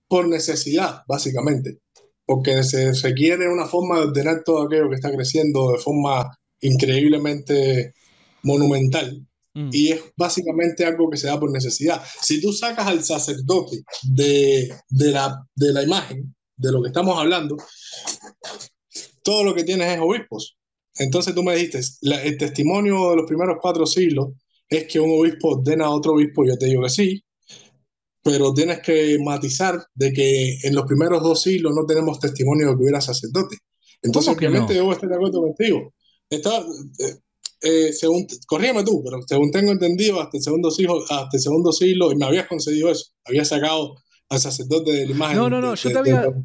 por necesidad, básicamente, porque se requiere una forma de ordenar todo aquello que está creciendo de forma increíblemente monumental. Mm. Y es básicamente algo que se da por necesidad. Si tú sacas al sacerdote de, la, de la imagen, de lo que estamos hablando, todo lo que tienes es obispos. Entonces tú me dijiste, el testimonio de los primeros cuatro siglos es que un obispo ordena a otro obispo, yo te digo que sí, pero tienes que matizar de que en los primeros dos siglos no tenemos testimonio de que hubiera sacerdote. Entonces, obviamente, yo estoy de acuerdo contigo. Está, eh, eh, según, tú, pero según tengo entendido, hasta el segundo siglo, hasta segundo siglo, y me habías concedido eso, habías sacado al sacerdote del la No, no, no, yo te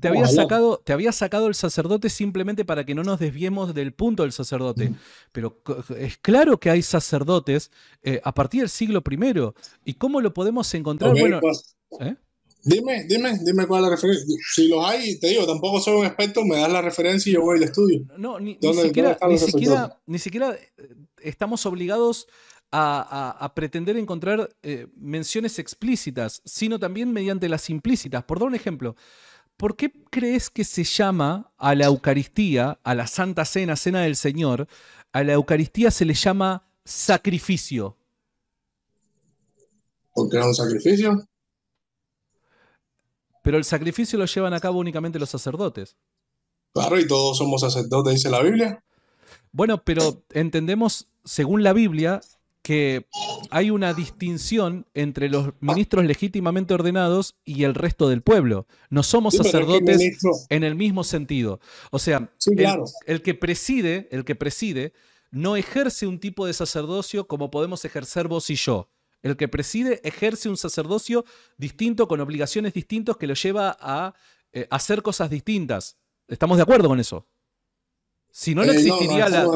había, sacado, te había sacado el sacerdote simplemente para que no nos desviemos del punto del sacerdote. Pero es claro que hay sacerdotes eh, a partir del siglo I. ¿Y cómo lo podemos encontrar? Pues, ¿eh? Dime, dime, dime cuál es la referencia. Si lo hay, te digo, tampoco soy un experto, me das la referencia y yo voy al estudio. No, ni siquiera, ni siquiera eh, estamos obligados a, pretender encontrar eh, menciones explícitas, sino también mediante las implícitas. Por dar un ejemplo, ¿por qué crees que se llama a la Eucaristía, a la Santa Cena, Cena del Señor, a la Eucaristía se le llama sacrificio? Porque era un sacrificio. Pero el sacrificio lo llevan a cabo únicamente los sacerdotes. Claro, y todos somos sacerdotes, dice la Biblia. Bueno, pero entendemos, según la Biblia, que hay una distinción entre los ministros legítimamente ordenados y el resto del pueblo. No somos sacerdotes en el mismo sentido. O sea, el, que preside, el que preside, no ejerce un tipo de sacerdocio como podemos ejercer vos y yo. El que preside ejerce un sacerdocio distinto, con obligaciones distintas, que lo lleva a eh, hacer cosas distintas. ¿Estamos de acuerdo con eso? Si no, no eh, existiría la...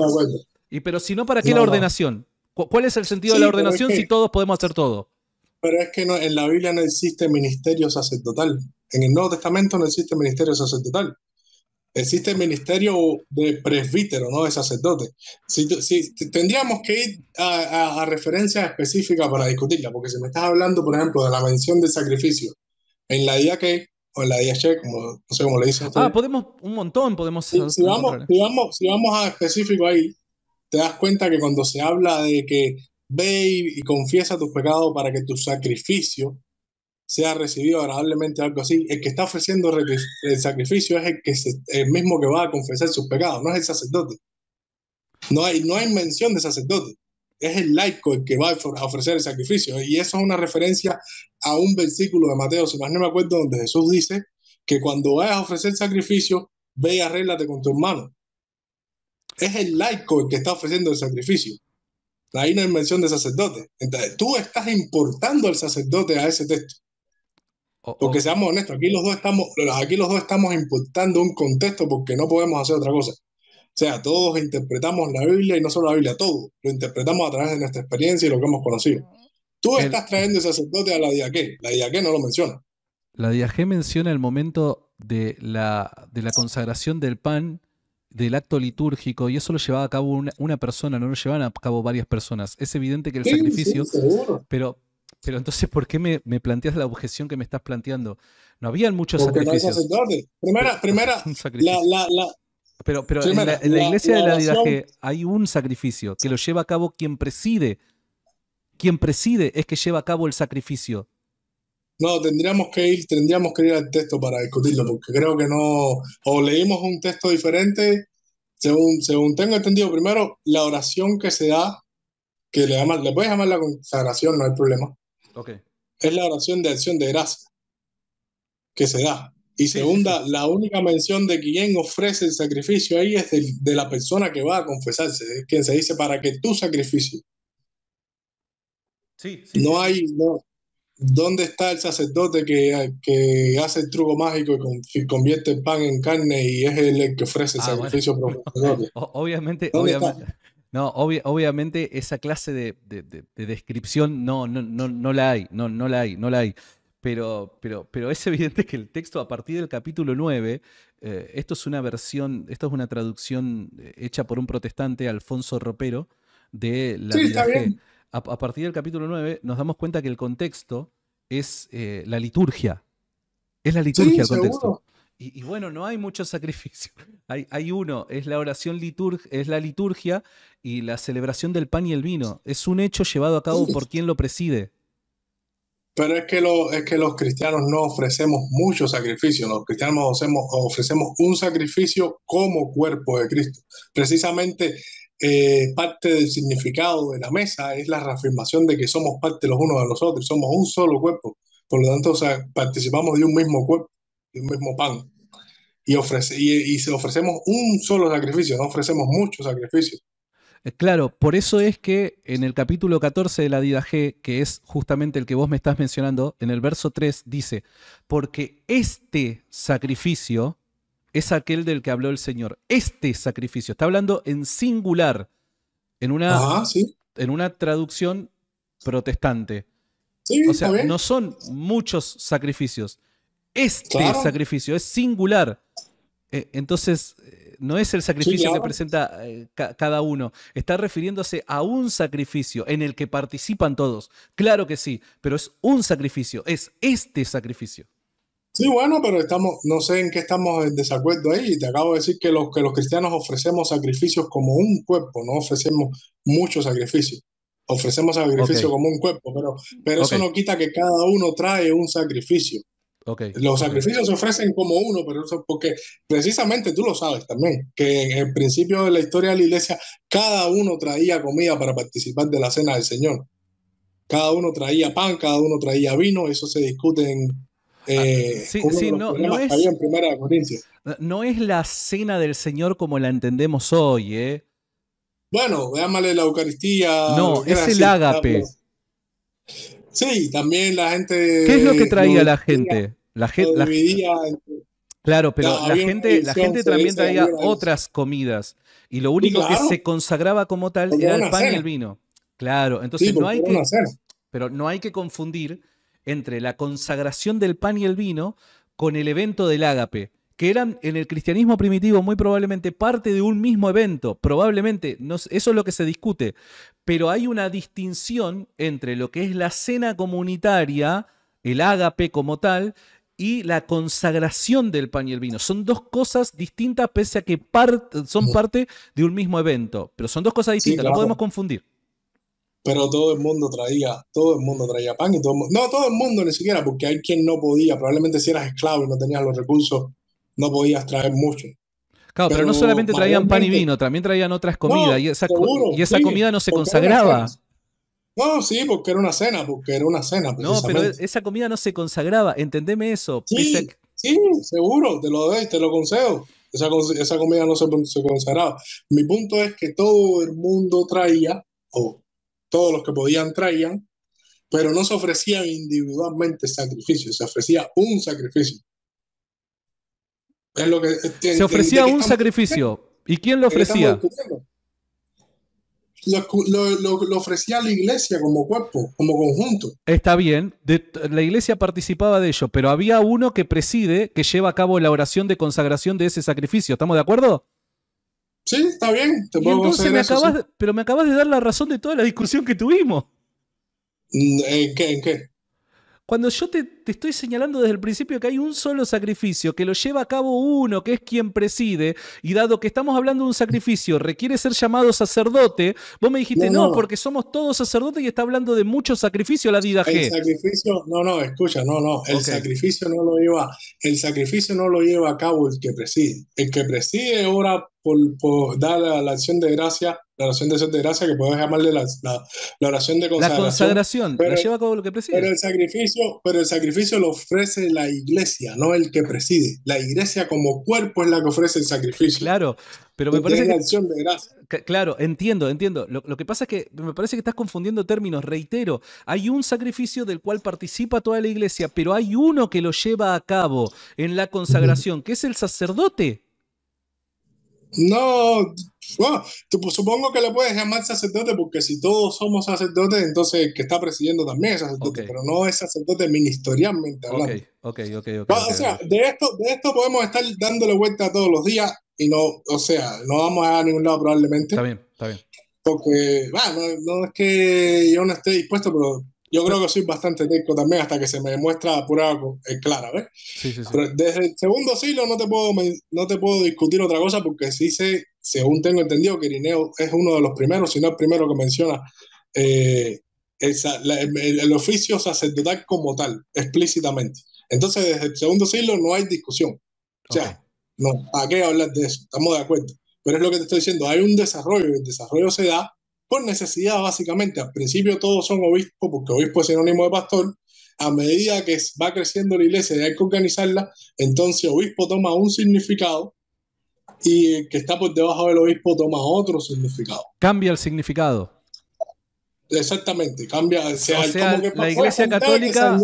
Y pero si no, ¿para qué la ordenación? ¿Cuál es el sentido de la ordenación si todos podemos hacer todo? Pero es que en la Biblia no existe ministerio sacerdotal. En el Nuevo Testamento no existe ministerio sacerdotal. Existe ministerio de presbítero, no de sacerdote. Si, tendríamos que ir a, referencias específicas para discutirla, porque si me estás hablando, por ejemplo, de la mención de sacrificio en la día o en la DH, como no sé cómo le dicen. Ah, podemos, un montón podemos. ir si, vamos, si, vamos, a específico ahí, te das cuenta que cuando se habla de que ve y, confiesa tus pecados para que tu sacrificio sea recibido agradablemente, algo así, el que está ofreciendo el sacrificio es el, mismo que va a confesar sus pecados, no es el sacerdote. No hay, no hay mención de sacerdote, es el laico el que va a ofrecer el sacrificio. Y eso es una referencia a un versículo de Mateo, si más no me acuerdo, donde Jesús dice que cuando vayas a ofrecer sacrificio, ve y arréglate con tu hermano es el laico el que está ofreciendo el sacrificio. Ahí no hay mención de sacerdote. Entonces, tú estás importando al sacerdote a ese texto. porque seamos honestos, aquí los, dos estamos, aquí los dos estamos importando un contexto porque no podemos hacer otra cosa. O sea, todos interpretamos la Biblia y no solo la Biblia, todo. Lo interpretamos a través de nuestra experiencia y lo que hemos conocido. Tú estás trayendo el sacerdote a la diaqué. La diaqué no lo menciona. La diaqué menciona el momento de la, de la consagración del pan del acto litúrgico y eso lo llevaba a cabo una, persona, no lo llevaban a cabo varias personas. Es evidente que el sacrificio... pero, pero entonces, ¿por qué me, planteas la objeción que me estás planteando? No habían muchos sacrificios. primera, primera, la, la, pero, pero en, la, iglesia de la didaje hay un sacrificio que lo lleva a cabo quien preside. Quien preside es que lleva a cabo el sacrificio. No, tendríamos que ir, tendríamos que ir al texto para discutirlo, porque creo que no, o leímos un texto diferente, según, según tengo entendido, primero la oración que se da, que le, llamas le puedes llamar la consagración, no hay problema. Okay. Es la oración de acción de gracia que se da. Y segunda, la única mención de quien ofrece el sacrificio ahí es de, la persona que va a confesarse, es quien se dice para que tu sacrificio. Sí, no hay, ¿Dónde está el sacerdote que, hace el truco mágico y, convierte pan en carne y es el, que ofrece ah, el sacrificio bueno. obviamente, obviamente. No, obviamente esa clase de, descripción no, no, no, no, la hay, no, no la hay, no la hay. Pero, pero, pero es evidente que el texto a partir del capítulo 9, eh, esto es una versión, esto es una traducción eh, hecha por un protestante, Alfonso Ropero, de la... Sí, está bien a, partir del capítulo 9 nos damos cuenta que el contexto es eh, la liturgia. Es la liturgia el contexto. Y, bueno, no hay muchos sacrificios. Hay, uno, es la oración liturgia, es la liturgia y la celebración del pan y el vino. Es un hecho llevado a cabo por quien lo preside. Pero es que, los cristianos no ofrecemos mucho sacrificio, los cristianos ofrecemos un sacrificio como cuerpo de Cristo. Precisamente eh, parte del significado de la mesa es la reafirmación de que somos parte los unos de los otros, somos un solo cuerpo. Por lo tanto, o sea, participamos de un mismo cuerpo, de un mismo pan. Y, ofrece, y, y ofrecemos un solo sacrificio, no ofrecemos muchos sacrificios. Eh, claro, por eso es que en el capítulo 14 de la g que es justamente el que vos me estás mencionando, en el verso 3 dice, porque este sacrificio, es aquel del que habló el Señor. Este sacrificio, está hablando en singular, en una, en una traducción protestante. o sea, no son muchos sacrificios. Este sacrificio es singular. Eh, entonces, eh, no es el sacrificio que presenta eh, cada uno. Está refiriéndose a un sacrificio en el que participan todos. Claro que sí, pero es un sacrificio, es este sacrificio. Sí, bueno, pero estamos, no sé en qué estamos en desacuerdo ahí. Y Te acabo de decir que los, que los cristianos ofrecemos sacrificios como un cuerpo, no ofrecemos muchos sacrificios. Ofrecemos sacrificio como un cuerpo, pero, pero eso no quita que cada uno trae un sacrificio. Okay. Los sacrificios se ofrecen como uno, pero eso porque precisamente tú lo sabes también, que en el principio de la historia de la iglesia cada uno traía comida para participar de la cena del Señor. Cada uno traía pan, cada uno traía vino, eso se discute en eh, no, es, la cena del Señor como la entendemos hoy, ¿eh? Bueno, llámale la Eucaristía. No, es el ágape. Sí, también la gente. ¿Qué es lo que traía la gente? La gente. claro, pero la, gente, la gente también traía otras comidas. Y lo único que se consagraba como tal era el pan y el vino. Claro, entonces no hay que. Pero no hay que confundir entre la consagración del pan y el vino con el evento del ágape, que eran en el cristianismo primitivo muy probablemente parte de un mismo evento, probablemente, no, eso es lo que se discute, pero hay una distinción entre lo que es la cena comunitaria, el ágape como tal, y la consagración del pan y el vino. Son dos cosas distintas pese a que son parte de un mismo evento, pero son dos cosas distintas, no podemos confundir pero todo el mundo traía, todo el mundo traía pan y todo el mundo, no todo el mundo ni siquiera, porque hay quien no podía, probablemente si eras esclavo y no tenías los recursos, no podías traer mucho. Claro, pero, no solamente traían pan y vino, también traían otras comidas y esa, seguro, y esa comida no se consagraba. No, sí, porque era una cena, porque era una cena. No, pero esa comida no se consagraba, entendeme eso. Sí, sí seguro, te lo doy, te lo concedo. Esa, esa comida no se, consagraba. Mi punto es que todo el mundo traía, o todos los que podían traían, pero no se ofrecían individualmente sacrificios, se ofrecía un sacrificio. Eh, se ofrecía un sacrificio. ¿Y quién lo ofrecía? Lo, ofrecía la iglesia como cuerpo, como conjunto. Está bien, la iglesia participaba de ello, pero había uno que preside, que lleva a cabo la oración de consagración de ese sacrificio. ¿Estamos de acuerdo? Sí, está bien. Te Pero me acabas de dar la razón de toda la discusión que tuvimos. Mm, ¿En qué? ¿En qué? Cuando yo te, estoy señalando desde el principio que hay un solo sacrificio, que lo lleva a cabo uno, que es quien preside, y dado que estamos hablando de un sacrificio, requiere ser llamado sacerdote, vos me dijiste, no, porque somos todos sacerdotes y está hablando de mucho sacrificio la vida. El sacrificio, no, no, escucha, no, no, el sacrificio no lo lleva, a cabo el que preside. El que preside ora por, dar la, la acción de gracia la oración de acción de gracia, que podemos llamarle la, oración de consagración. La consagración, pero, lleva a lo que preside. Pero el, sacrificio, pero el sacrificio lo ofrece la iglesia, no el que preside. La iglesia como cuerpo es la que ofrece el sacrificio. Claro, pero me parece... de claro, entiendo, entiendo. lo, que pasa es que me parece que estás confundiendo términos. Reitero, hay un sacrificio del cual participa toda la iglesia, pero hay uno que lo lleva a cabo en la consagración, que es el sacerdote. No, bueno, pues, supongo que le puedes llamar sacerdote porque si todos somos sacerdotes, entonces el que está presidiendo también es sacerdote, pero no es sacerdote ministerialmente hablando. Ok, ok, ok. o sea, De, esto, de esto podemos estar dándole vuelta todos los días y no, o sea, no vamos a, a ningún lado probablemente. Está bien, está bien. Porque, bueno, no es que yo no esté dispuesto, pero yo creo que soy bastante técnico también hasta que se me muestra pura eh, clara, desde el segundo siglo no te puedo no te puedo discutir otra cosa porque sí sé, según tengo entendido, que Irineo es uno de los primeros, si no el primero que menciona eh, el, oficio sacerdotal como tal, explícitamente. Entonces, desde el segundo siglo no hay discusión. O sea, no, ¿a qué hablar de eso? Estamos de acuerdo. Pero es lo que te estoy diciendo, hay un desarrollo, y el desarrollo se da por necesidad básicamente. Al principio todos son obispos, porque obispo es sinónimo de pastor. A medida que va creciendo la iglesia y hay que organizarla, entonces obispo toma un significado y el que está por debajo del obispo toma otro significado. Cambia el significado. Exactamente, cambia. sea, la iglesia católica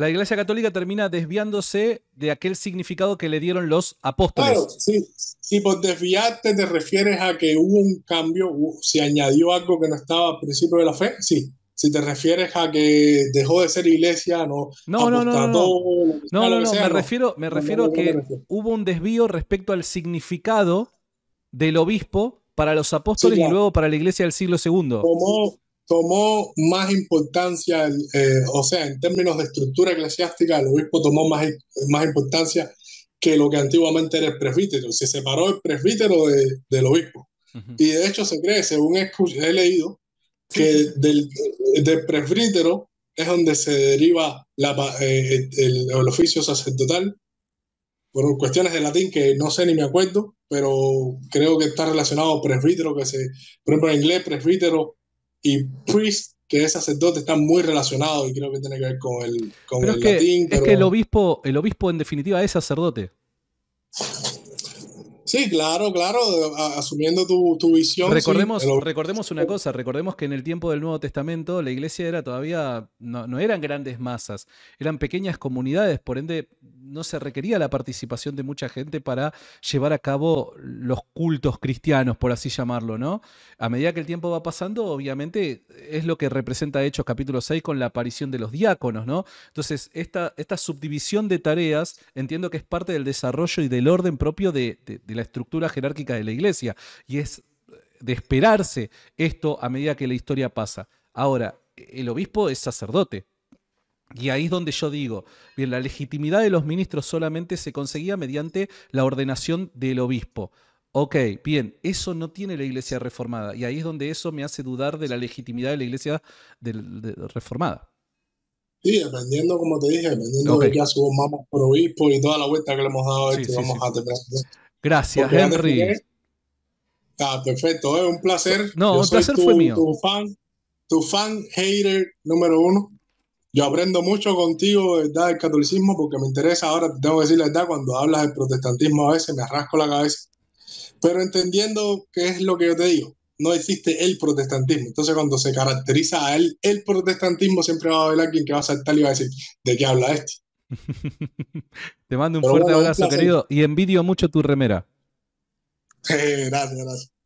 la Iglesia Católica termina desviándose de aquel significado que le dieron los apóstoles. Claro, sí. Si por desviarte te refieres a que hubo un cambio, se añadió algo que no estaba al principio de la fe, sí. Si te refieres a que dejó de ser iglesia, no. No, no, no. No, no, no, me refiero, me refiero a que hubo un desvío respecto al significado del obispo para los apóstoles y luego para la iglesia del siglo II. Como, tomó más importancia, eh, o sea, en términos de estructura eclesiástica, el obispo tomó más, más importancia que lo que antiguamente era el presbítero. Se separó el presbítero de, del obispo. Y de hecho se cree, según he, leído, que del, del presbítero es donde se deriva la, eh, el, oficio sacerdotal, por cuestiones de latín que no sé ni me acuerdo, pero creo que está relacionado presbítero, que se, por ejemplo en inglés presbítero y priest, que es sacerdote, está muy relacionado y creo que tiene que ver con el, con el es que, latín. Es que el obispo, el obispo en definitiva es sacerdote. Sí, claro, claro, asumiendo tu, visión. Recordemos, recordemos una cosa, recordemos que en el tiempo del Nuevo Testamento la iglesia era todavía, no, no eran grandes masas, eran pequeñas comunidades, por ende no se requería la participación de mucha gente para llevar a cabo los cultos cristianos, por así llamarlo, ¿no? A medida que el tiempo va pasando, obviamente es lo que representa Hechos capítulo 6 con la aparición de los diáconos, ¿no? Entonces, esta, esta subdivisión de tareas entiendo que es parte del desarrollo y del orden propio de la estructura jerárquica de la iglesia, y es de esperarse esto a medida que la historia pasa. Ahora, el obispo es sacerdote, y ahí es donde yo digo, bien, la legitimidad de los ministros solamente se conseguía mediante la ordenación del obispo. Ok, bien, eso no tiene la iglesia reformada. Y ahí es donde eso me hace dudar de la legitimidad de la iglesia reformada. Sí, dependiendo, como te dije, dependiendo de que asumamos por obispo y toda la vuelta que le hemos dado, sí, este, vamos a terminar. Gracias, Henry. ah, perfecto, es un placer. No, un placer fue mío. Tu fan, tu fan hater número uno. Yo aprendo mucho contigo, ¿verdad? el catolicismo, porque me interesa ahora, te tengo que decir la verdad, cuando hablas del protestantismo a veces me arrasco la cabeza. Pero entendiendo qué es lo que yo te digo, no existe el protestantismo. Entonces, cuando se caracteriza a él el protestantismo, siempre va a haber alguien que va a saltar y va a decir, ¿de qué habla este? te mando un fuerte abrazo, querido, y envidio mucho tu remera. gracias, gracias.